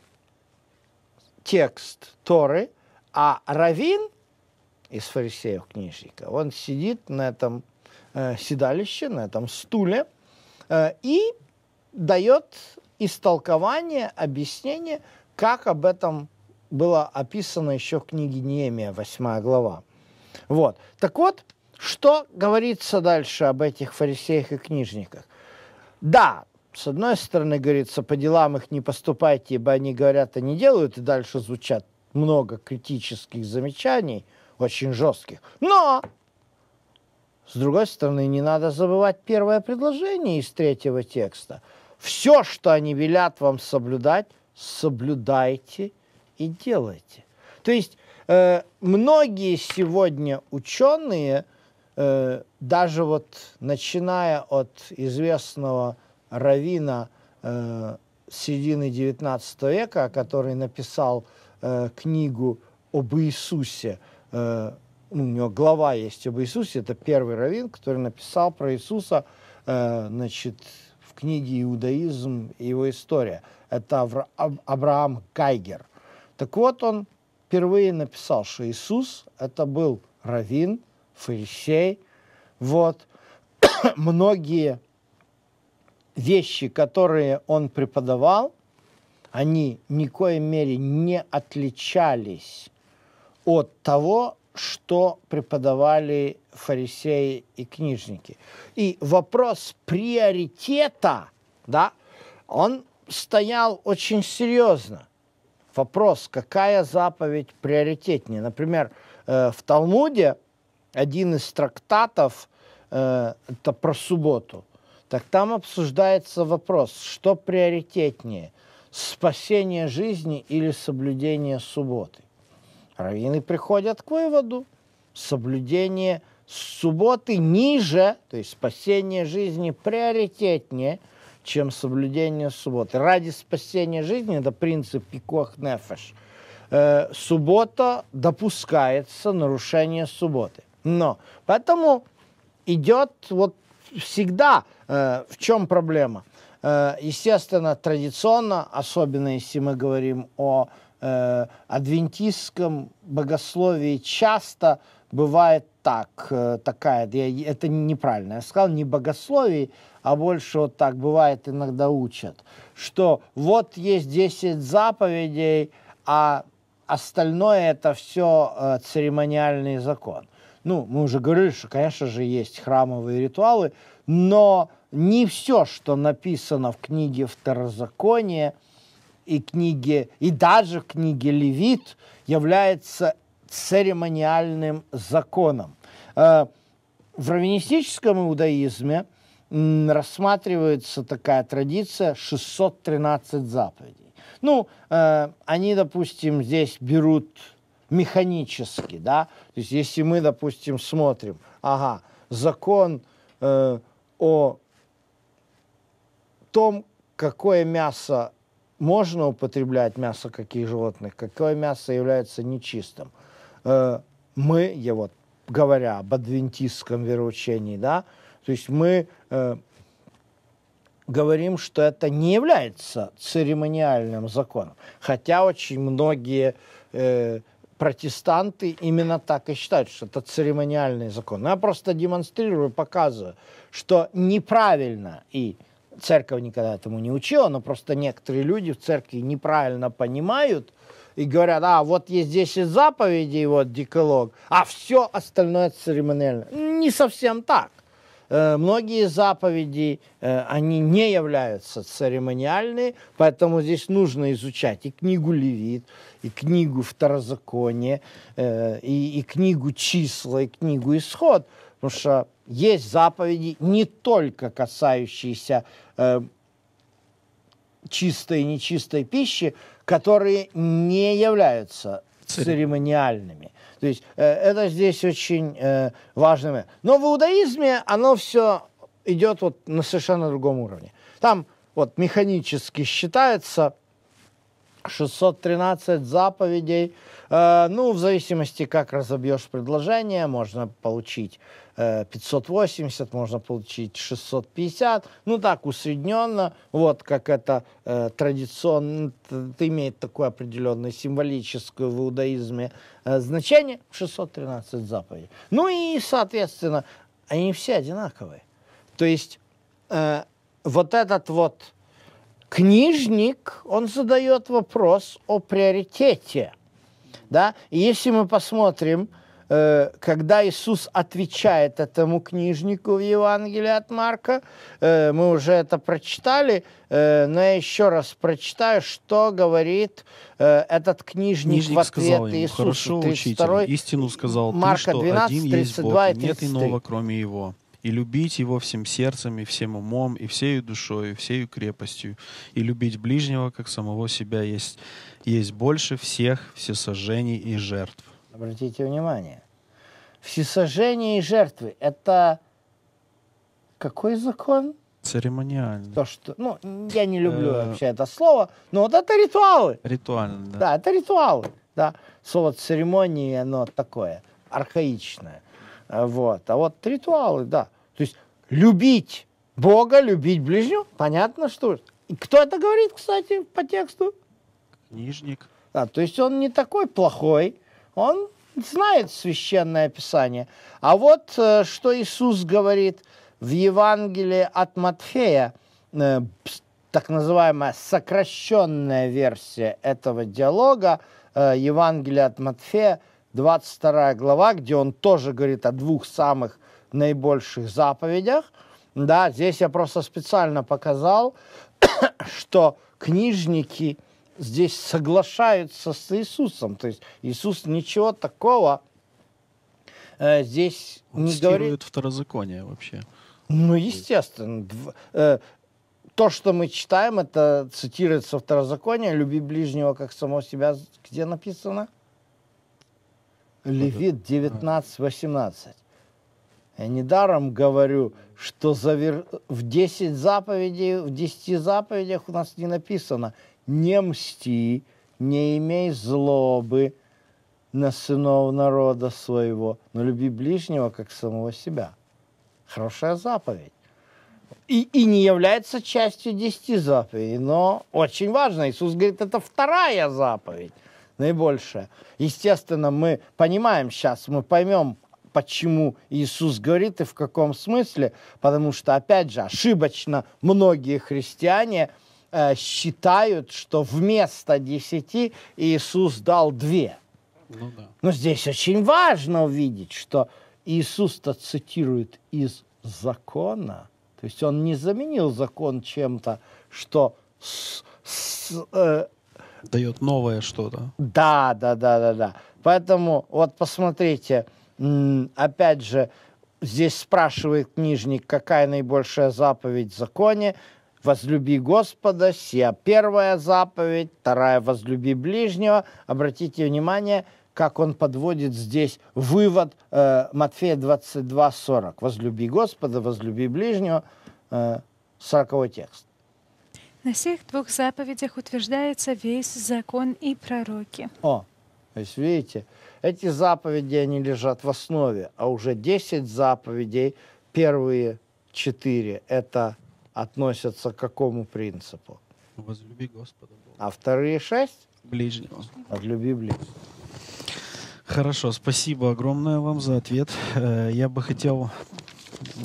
текст Торы, а Равин из фарисеев книжника, он сидит на этом э, седалище, на этом стуле э, и дает истолкование, объяснение, как об этом было описано еще в книге Немия, 8 глава. Вот. Так вот, что говорится дальше об этих фарисеях и книжниках? Да, с одной стороны, говорится, по делам их не поступайте, ибо они говорят, а не делают, и дальше звучат много критических замечаний, очень жестких. Но, с другой стороны, не надо забывать первое предложение из третьего текста – все, что они велят вам соблюдать, соблюдайте и делайте. То есть э, многие сегодня ученые, э, даже вот начиная от известного равина э, середины XIX века, который написал э, книгу об Иисусе, э, ну, у него глава есть об Иисусе, это первый равин, который написал про Иисуса, э, значит, книге «Иудаизм и его история». Это Авра Авраам Кайгер. Так вот, он впервые написал, что Иисус – это был раввин, фарисей. Вот. Многие вещи, которые он преподавал, они в никоей мере не отличались от того, что преподавали фарисеи и книжники. И вопрос приоритета, да, он стоял очень серьезно. Вопрос, какая заповедь приоритетнее. Например, э, в Талмуде один из трактатов, э, это про субботу, так там обсуждается вопрос, что приоритетнее, спасение жизни или соблюдение субботы. Раввины приходят к выводу, соблюдение субботы ниже, то есть спасение жизни приоритетнее, чем соблюдение субботы. Ради спасения жизни, это принцип пикох нефеш, э, суббота допускается нарушение субботы. Но поэтому идет вот всегда, э, в чем проблема? Э, естественно, традиционно, особенно если мы говорим о Э, адвентистском богословии часто бывает так, э, такая, я, это неправильно, я сказал не богословие, а больше вот так бывает иногда учат, что вот есть 10 заповедей, а остальное это все э, церемониальный закон. Ну, мы уже говорили, что, конечно же, есть храмовые ритуалы, но не все, что написано в книге Второзакония – и книге, и даже в книге Левит является церемониальным законом. Э, в раввинистическом иудаизме рассматривается такая традиция 613 заповедей. Ну, э, они, допустим, здесь берут механически, да, то есть если мы, допустим, смотрим, ага, закон э, о том, какое мясо можно употреблять мясо каких животных, какое мясо является нечистым. Э, мы, я вот говоря об адвентистском вероучении, да, то есть мы э, говорим, что это не является церемониальным законом, хотя очень многие э, протестанты именно так и считают, что это церемониальный закон. Но я просто демонстрирую, показываю, что неправильно и Церковь никогда этому не учила, но просто некоторые люди в церкви неправильно понимают и говорят, а вот есть здесь и заповеди, и вот деколог, а все остальное церемониально. Не совсем так. Э, многие заповеди, э, они не являются церемониальные, поэтому здесь нужно изучать и книгу Левит, и книгу Второзаконие, э, и, и книгу Числа, и книгу Исход, потому что есть заповеди, не только касающиеся Э, чистой и нечистой пищи, которые не являются церемониальными. То есть э, это здесь очень э, важно. Но в иудаизме оно все идет вот на совершенно другом уровне. Там вот механически считается 613 заповедей. Э, ну, в зависимости, как разобьешь предложение, можно получить 580, э, можно получить 650. Ну, так, усредненно, вот как это э, традиционно имеет такое определенное символическое в иудаизме значение, 613 заповедей. Ну и, соответственно, они все одинаковые. То есть, вот этот вот книжник, он задает вопрос о приоритете. Да? И если мы посмотрим, э, когда Иисус отвечает этому книжнику в Евангелии от Марка, э, мы уже это прочитали, э, но я еще раз прочитаю, что говорит этот книжник, книжник в ответ сказал ему, Иисусу. Хорошо, 32, учитель, истину сказал Марка ты, что 12, один 32 есть Бог, и 33. нет иного, кроме Его и любить его всем сердцем, и всем умом, и всею душой, и всею крепостью, и любить ближнего, как самого себя есть, есть больше всех всесожжений и жертв». Обратите внимание, всесожжение и жертвы – это какой закон? Церемониально. То, что, ну, я не люблю э, вообще это слово, но вот это ритуалы. Ритуально, да. Да, это ритуалы, да. Слово церемонии, оно такое, архаичное. Э, вот. А вот ритуалы, да. То есть любить Бога, любить ближнего, понятно, что... И кто это говорит, кстати, по тексту? Книжник. Да, то есть он не такой плохой, он знает священное писание. А вот э, что Иисус говорит в Евангелии от Матфея, э, так называемая сокращенная версия этого диалога, э, Евангелие от Матфея, 22 глава, где он тоже говорит о двух самых наибольших заповедях. Да, здесь я просто специально показал, что книжники здесь соглашаются с Иисусом. То есть Иисус ничего такого э, здесь Он не говорит. второзаконие вообще. Ну, естественно. Э, то, что мы читаем, это цитируется второзаконие «Люби ближнего, как самого себя». Где написано? Левит 19, 18. Я недаром говорю, что завер... в 10 заповедей, в 10 заповедях у нас не написано «не мсти, не имей злобы на сынов народа своего, но люби ближнего, как самого себя». Хорошая заповедь. И, и не является частью десяти заповедей, но очень важно. Иисус говорит, это вторая заповедь наибольшая. Естественно, мы понимаем сейчас, мы поймем почему Иисус говорит и в каком смысле, потому что, опять же, ошибочно многие христиане э, считают, что вместо десяти Иисус дал две. Ну, да. Но здесь очень важно увидеть, что Иисус-то цитирует из закона, то есть он не заменил закон чем-то, что с, с, э, дает новое что-то. Да, да, да, да, да. Поэтому вот посмотрите, опять же, здесь спрашивает книжник, какая наибольшая заповедь в законе. Возлюби Господа, сия первая заповедь, вторая возлюби ближнего. Обратите внимание, как он подводит здесь вывод э, Матфея 22:40. Возлюби Господа, возлюби ближнего. Э, 40 текст. На всех двух заповедях утверждается весь закон и пророки. О, то есть видите, эти заповеди, они лежат в основе, а уже 10 заповедей, первые 4, это относятся к какому принципу? Возлюби Господа. Бога. А вторые 6? Ближнего. Возлюби ближнего. Хорошо, спасибо огромное вам за ответ. Э, я бы хотел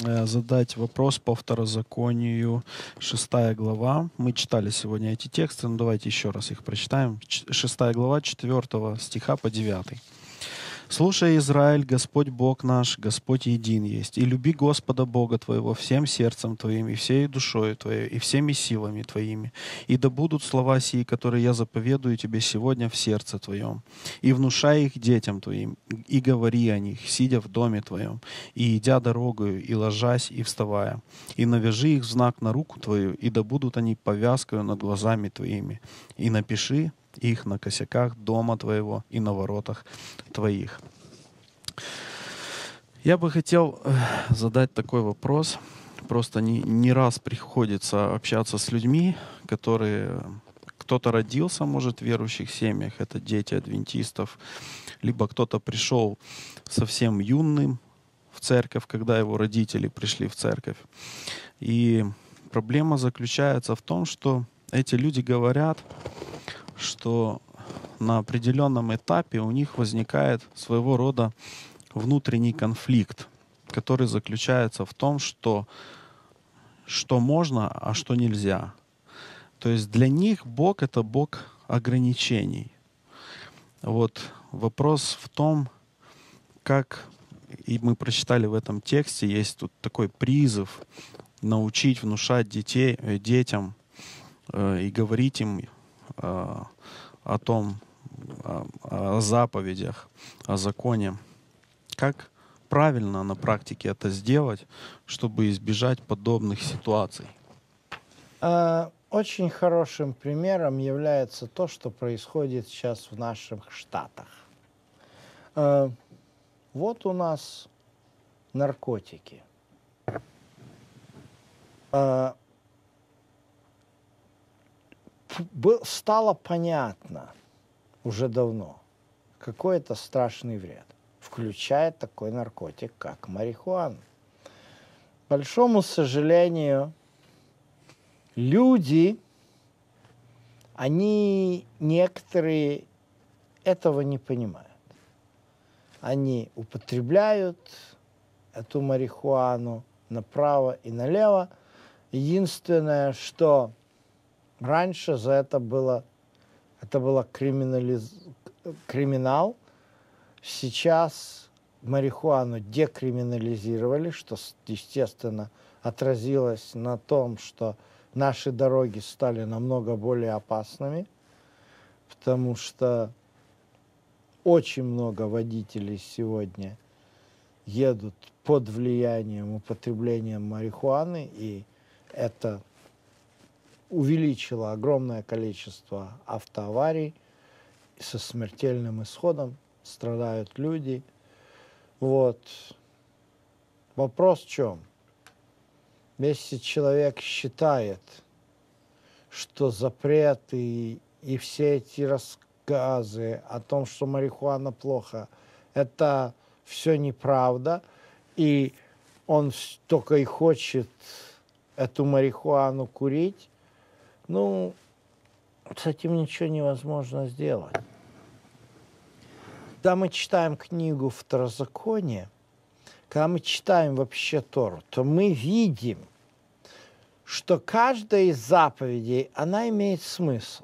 э, задать вопрос по второзаконию, шестая глава. Мы читали сегодня эти тексты, но давайте еще раз их прочитаем. Шестая глава, четвертого стиха по девятый. Слушай, Израиль, Господь Бог наш, Господь един есть. И люби Господа Бога твоего всем сердцем твоим, и всей душою твоей, и всеми силами твоими. И да будут слова сии, которые я заповедую тебе сегодня в сердце твоем. И внушай их детям твоим, и говори о них, сидя в доме твоем, и идя дорогою, и ложась, и вставая. И навяжи их в знак на руку твою, и да будут они повязкою над глазами твоими. И напиши их на косяках дома твоего и на воротах твоих. Я бы хотел э, задать такой вопрос. Просто не, не раз приходится общаться с людьми, которые кто-то родился, может, в верующих семьях, это дети адвентистов, либо кто-то пришел совсем юным в церковь, когда его родители пришли в церковь. И проблема заключается в том, что эти люди говорят, что на определенном этапе у них возникает своего рода внутренний конфликт, который заключается в том, что что можно, а что нельзя. То есть для них Бог — это Бог ограничений. Вот вопрос в том, как, и мы прочитали в этом тексте, есть тут такой призыв научить внушать детей, э, детям э, и говорить им Э, о том, о заповедях, о законе, как правильно на практике это сделать, чтобы избежать подобных ситуаций? Э, очень хорошим примером является то, что происходит сейчас в наших штатах. Э, вот у нас наркотики. был, стало понятно уже давно, какой это страшный вред, включая такой наркотик, как марихуана. большому сожалению, люди, они некоторые этого не понимают. Они употребляют эту марихуану направо и налево. Единственное, что Раньше за это было, это было криминализ... криминал. Сейчас марихуану декриминализировали, что, естественно, отразилось на том, что наши дороги стали намного более опасными, потому что очень много водителей сегодня едут под влиянием употребления марихуаны, и это увеличило огромное количество автоаварий со смертельным исходом, страдают люди. Вот. Вопрос в чем? Если человек считает, что запреты и, и все эти рассказы о том, что марихуана плохо, это все неправда, и он только и хочет эту марихуану курить, ну, с этим ничего невозможно сделать. Когда мы читаем книгу «Второзаконие», когда мы читаем вообще Тору, то мы видим, что каждая из заповедей, она имеет смысл.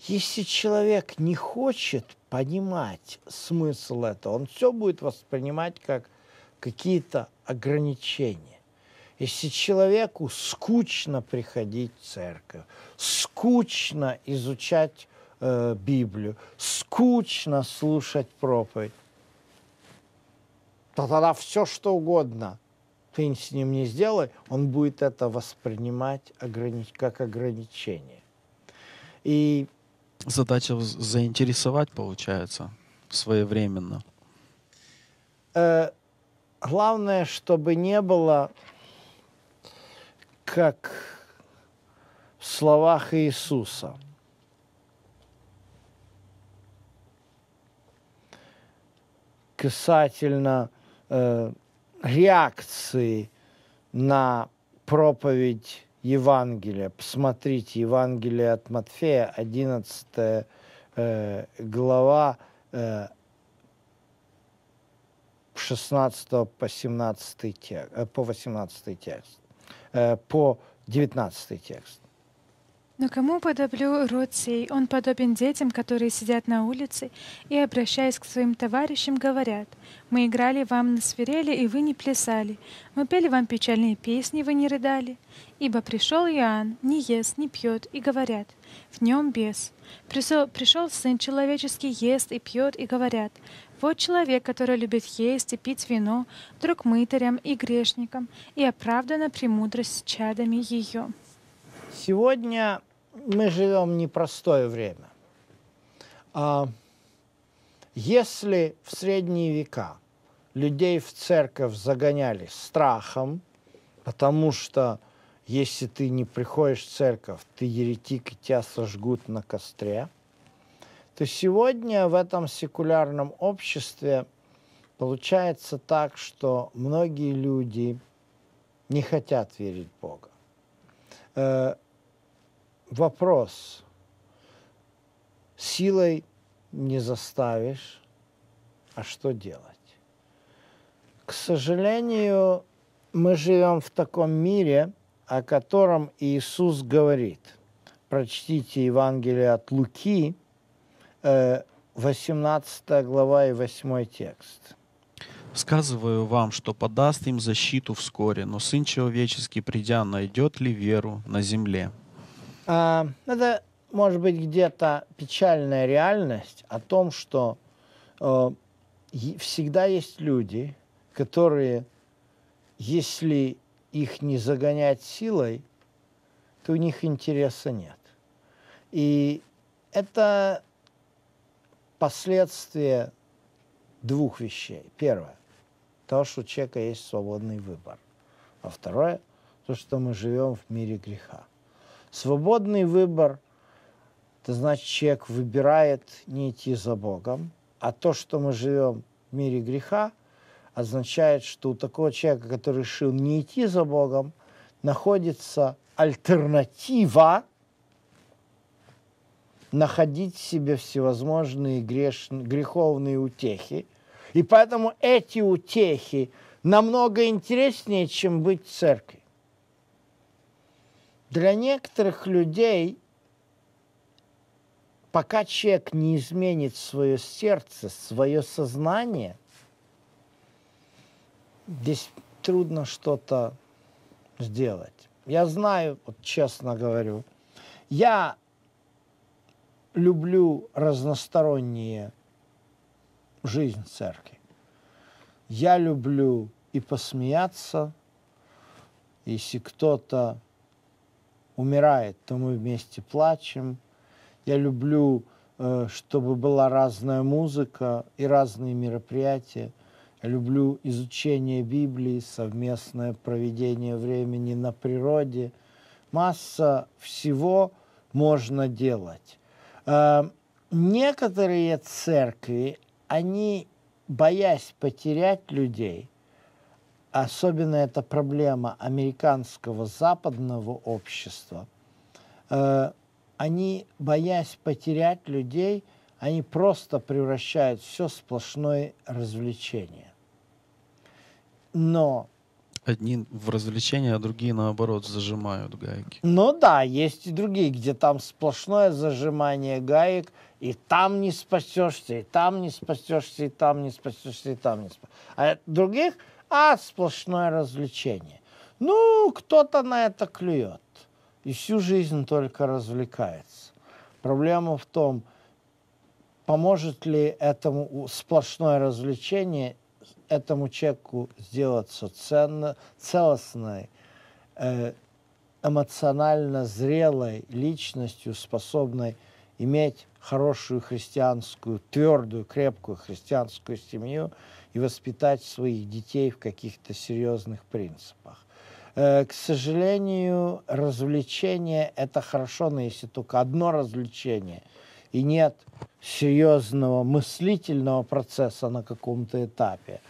Если человек не хочет понимать смысл этого, он все будет воспринимать как какие-то ограничения. Если человеку скучно приходить в церковь, скучно изучать э, Библию, скучно слушать проповедь, то тогда все что угодно ты с ним не сделай, он будет это воспринимать ограни как ограничение. И задача заинтересовать получается своевременно. Э, главное, чтобы не было как в словах Иисуса. касательно э, реакции на проповедь Евангелия. Посмотрите, Евангелие от Матфея, 11 э, глава, э, 16 по, 17 э, текст, по 18 текст. Э, по 19 текст. Но кому подоблю род сей? Он подобен детям, которые сидят на улице и, обращаясь к своим товарищам, говорят, «Мы играли вам на свирели, и вы не плясали. Мы пели вам печальные песни, и вы не рыдали. Ибо пришел Иоанн, не ест, не пьет, и говорят, в нем бес. Пришел, пришел Сын Человеческий, ест и пьет, и говорят, вот человек, который любит есть и пить вино, друг мытарям и грешникам, и оправдана премудрость чадами ее». Сегодня мы живем непростое время. А если в средние века людей в церковь загоняли страхом, потому что если ты не приходишь в церковь, ты еретик и тебя сожгут на костре, то сегодня в этом секулярном обществе получается так, что многие люди не хотят верить в Бога э, вопрос. Силой не заставишь, а что делать? К сожалению, мы живем в таком мире, о котором Иисус говорит. Прочтите Евангелие от Луки, 18 э, глава и 8 текст. Сказываю вам, что подаст им защиту вскоре, но Сын Человеческий, придя, найдет ли веру на земле? А, это, может быть, где-то печальная реальность о том, что э, всегда есть люди, которые, если их не загонять силой, то у них интереса нет. И это последствия двух вещей. Первое, то, что у человека есть свободный выбор. А второе, то, что мы живем в мире греха. Свободный выбор – это значит, человек выбирает не идти за Богом, а то, что мы живем в мире греха, означает, что у такого человека, который решил не идти за Богом, находится альтернатива находить в себе всевозможные греш... греховные утехи. И поэтому эти утехи намного интереснее, чем быть в церкви. Для некоторых людей, пока человек не изменит свое сердце, свое сознание, здесь трудно что-то сделать. Я знаю, вот честно говорю, я люблю разносторонние жизнь церкви. Я люблю и посмеяться, если кто-то умирает, то мы вместе плачем. Я люблю, э, чтобы была разная музыка и разные мероприятия. Я люблю изучение Библии, совместное проведение времени на природе. Масса всего можно делать. Э, некоторые церкви, они, боясь потерять людей, Особенно это проблема американского западного общества. Э, они, боясь потерять людей, они просто превращают все в сплошное развлечение. Но Одни в развлечения, а другие наоборот зажимают гаек. Ну да, есть и другие, где там сплошное зажимание гаек, и там не спасешься, и там не спасешься, и там не спасешься, и там не спасешься. А других а сплошное развлечение. Ну, кто-то на это клюет и всю жизнь только развлекается. Проблема в том, поможет ли этому сплошное развлечение этому человеку сделаться ценно, целостной, э, эмоционально зрелой личностью, способной иметь хорошую христианскую, твердую, крепкую христианскую семью – и воспитать своих детей в каких-то серьезных принципах. Э, к сожалению, развлечение – это хорошо, но если только одно развлечение, и нет серьезного мыслительного процесса на каком-то этапе,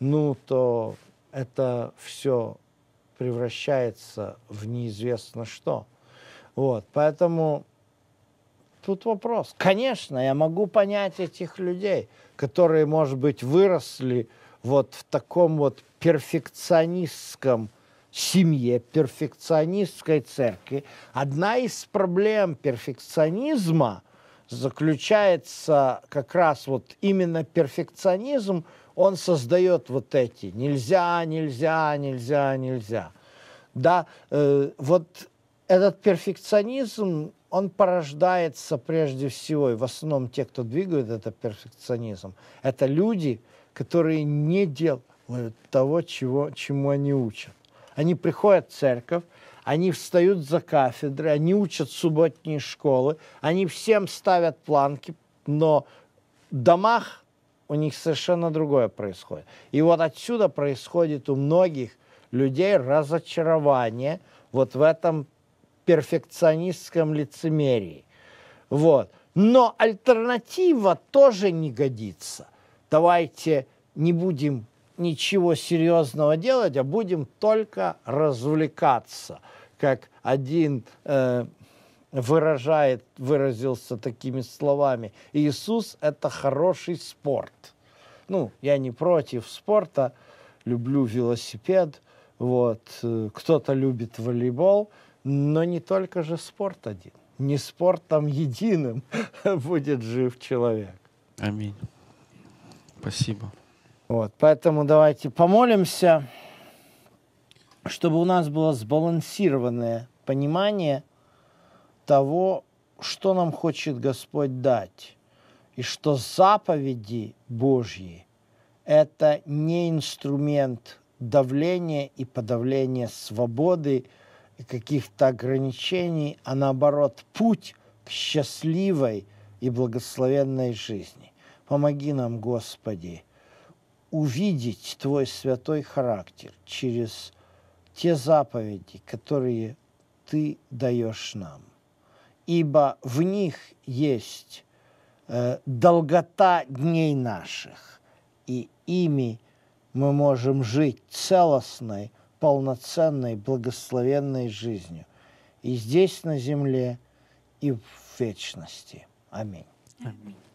ну, то это все превращается в неизвестно что. Вот, поэтому Тут вопрос. Конечно, я могу понять этих людей, которые, может быть, выросли вот в таком вот перфекционистском семье, перфекционистской церкви. Одна из проблем перфекционизма заключается как раз вот именно перфекционизм, он создает вот эти нельзя, нельзя, нельзя, нельзя. Да, э, вот этот перфекционизм он порождается прежде всего, и в основном те, кто двигают это перфекционизм, это люди, которые не делают того, чего, чему они учат. Они приходят в церковь, они встают за кафедры, они учат субботние школы, они всем ставят планки, но в домах у них совершенно другое происходит. И вот отсюда происходит у многих людей разочарование вот в этом перфекционистском лицемерии. Вот. Но альтернатива тоже не годится. Давайте не будем ничего серьезного делать, а будем только развлекаться. Как один э, выражает, выразился такими словами, Иисус – это хороший спорт. Ну, я не против спорта, люблю велосипед, вот, э, кто-то любит волейбол – но не только же спорт один. Не спортом единым будет жив человек. Аминь. Спасибо. Вот, поэтому давайте помолимся, чтобы у нас было сбалансированное понимание того, что нам хочет Господь дать, и что заповеди Божьи – это не инструмент давления и подавления свободы – и каких-то ограничений, а наоборот путь к счастливой и благословенной жизни. Помоги нам, Господи, увидеть Твой святой характер через те заповеди, которые Ты даешь нам. Ибо в них есть э, долгота дней наших, и ими мы можем жить целостной – полноценной, благословенной жизнью и здесь, на земле, и в вечности. Аминь. Аминь.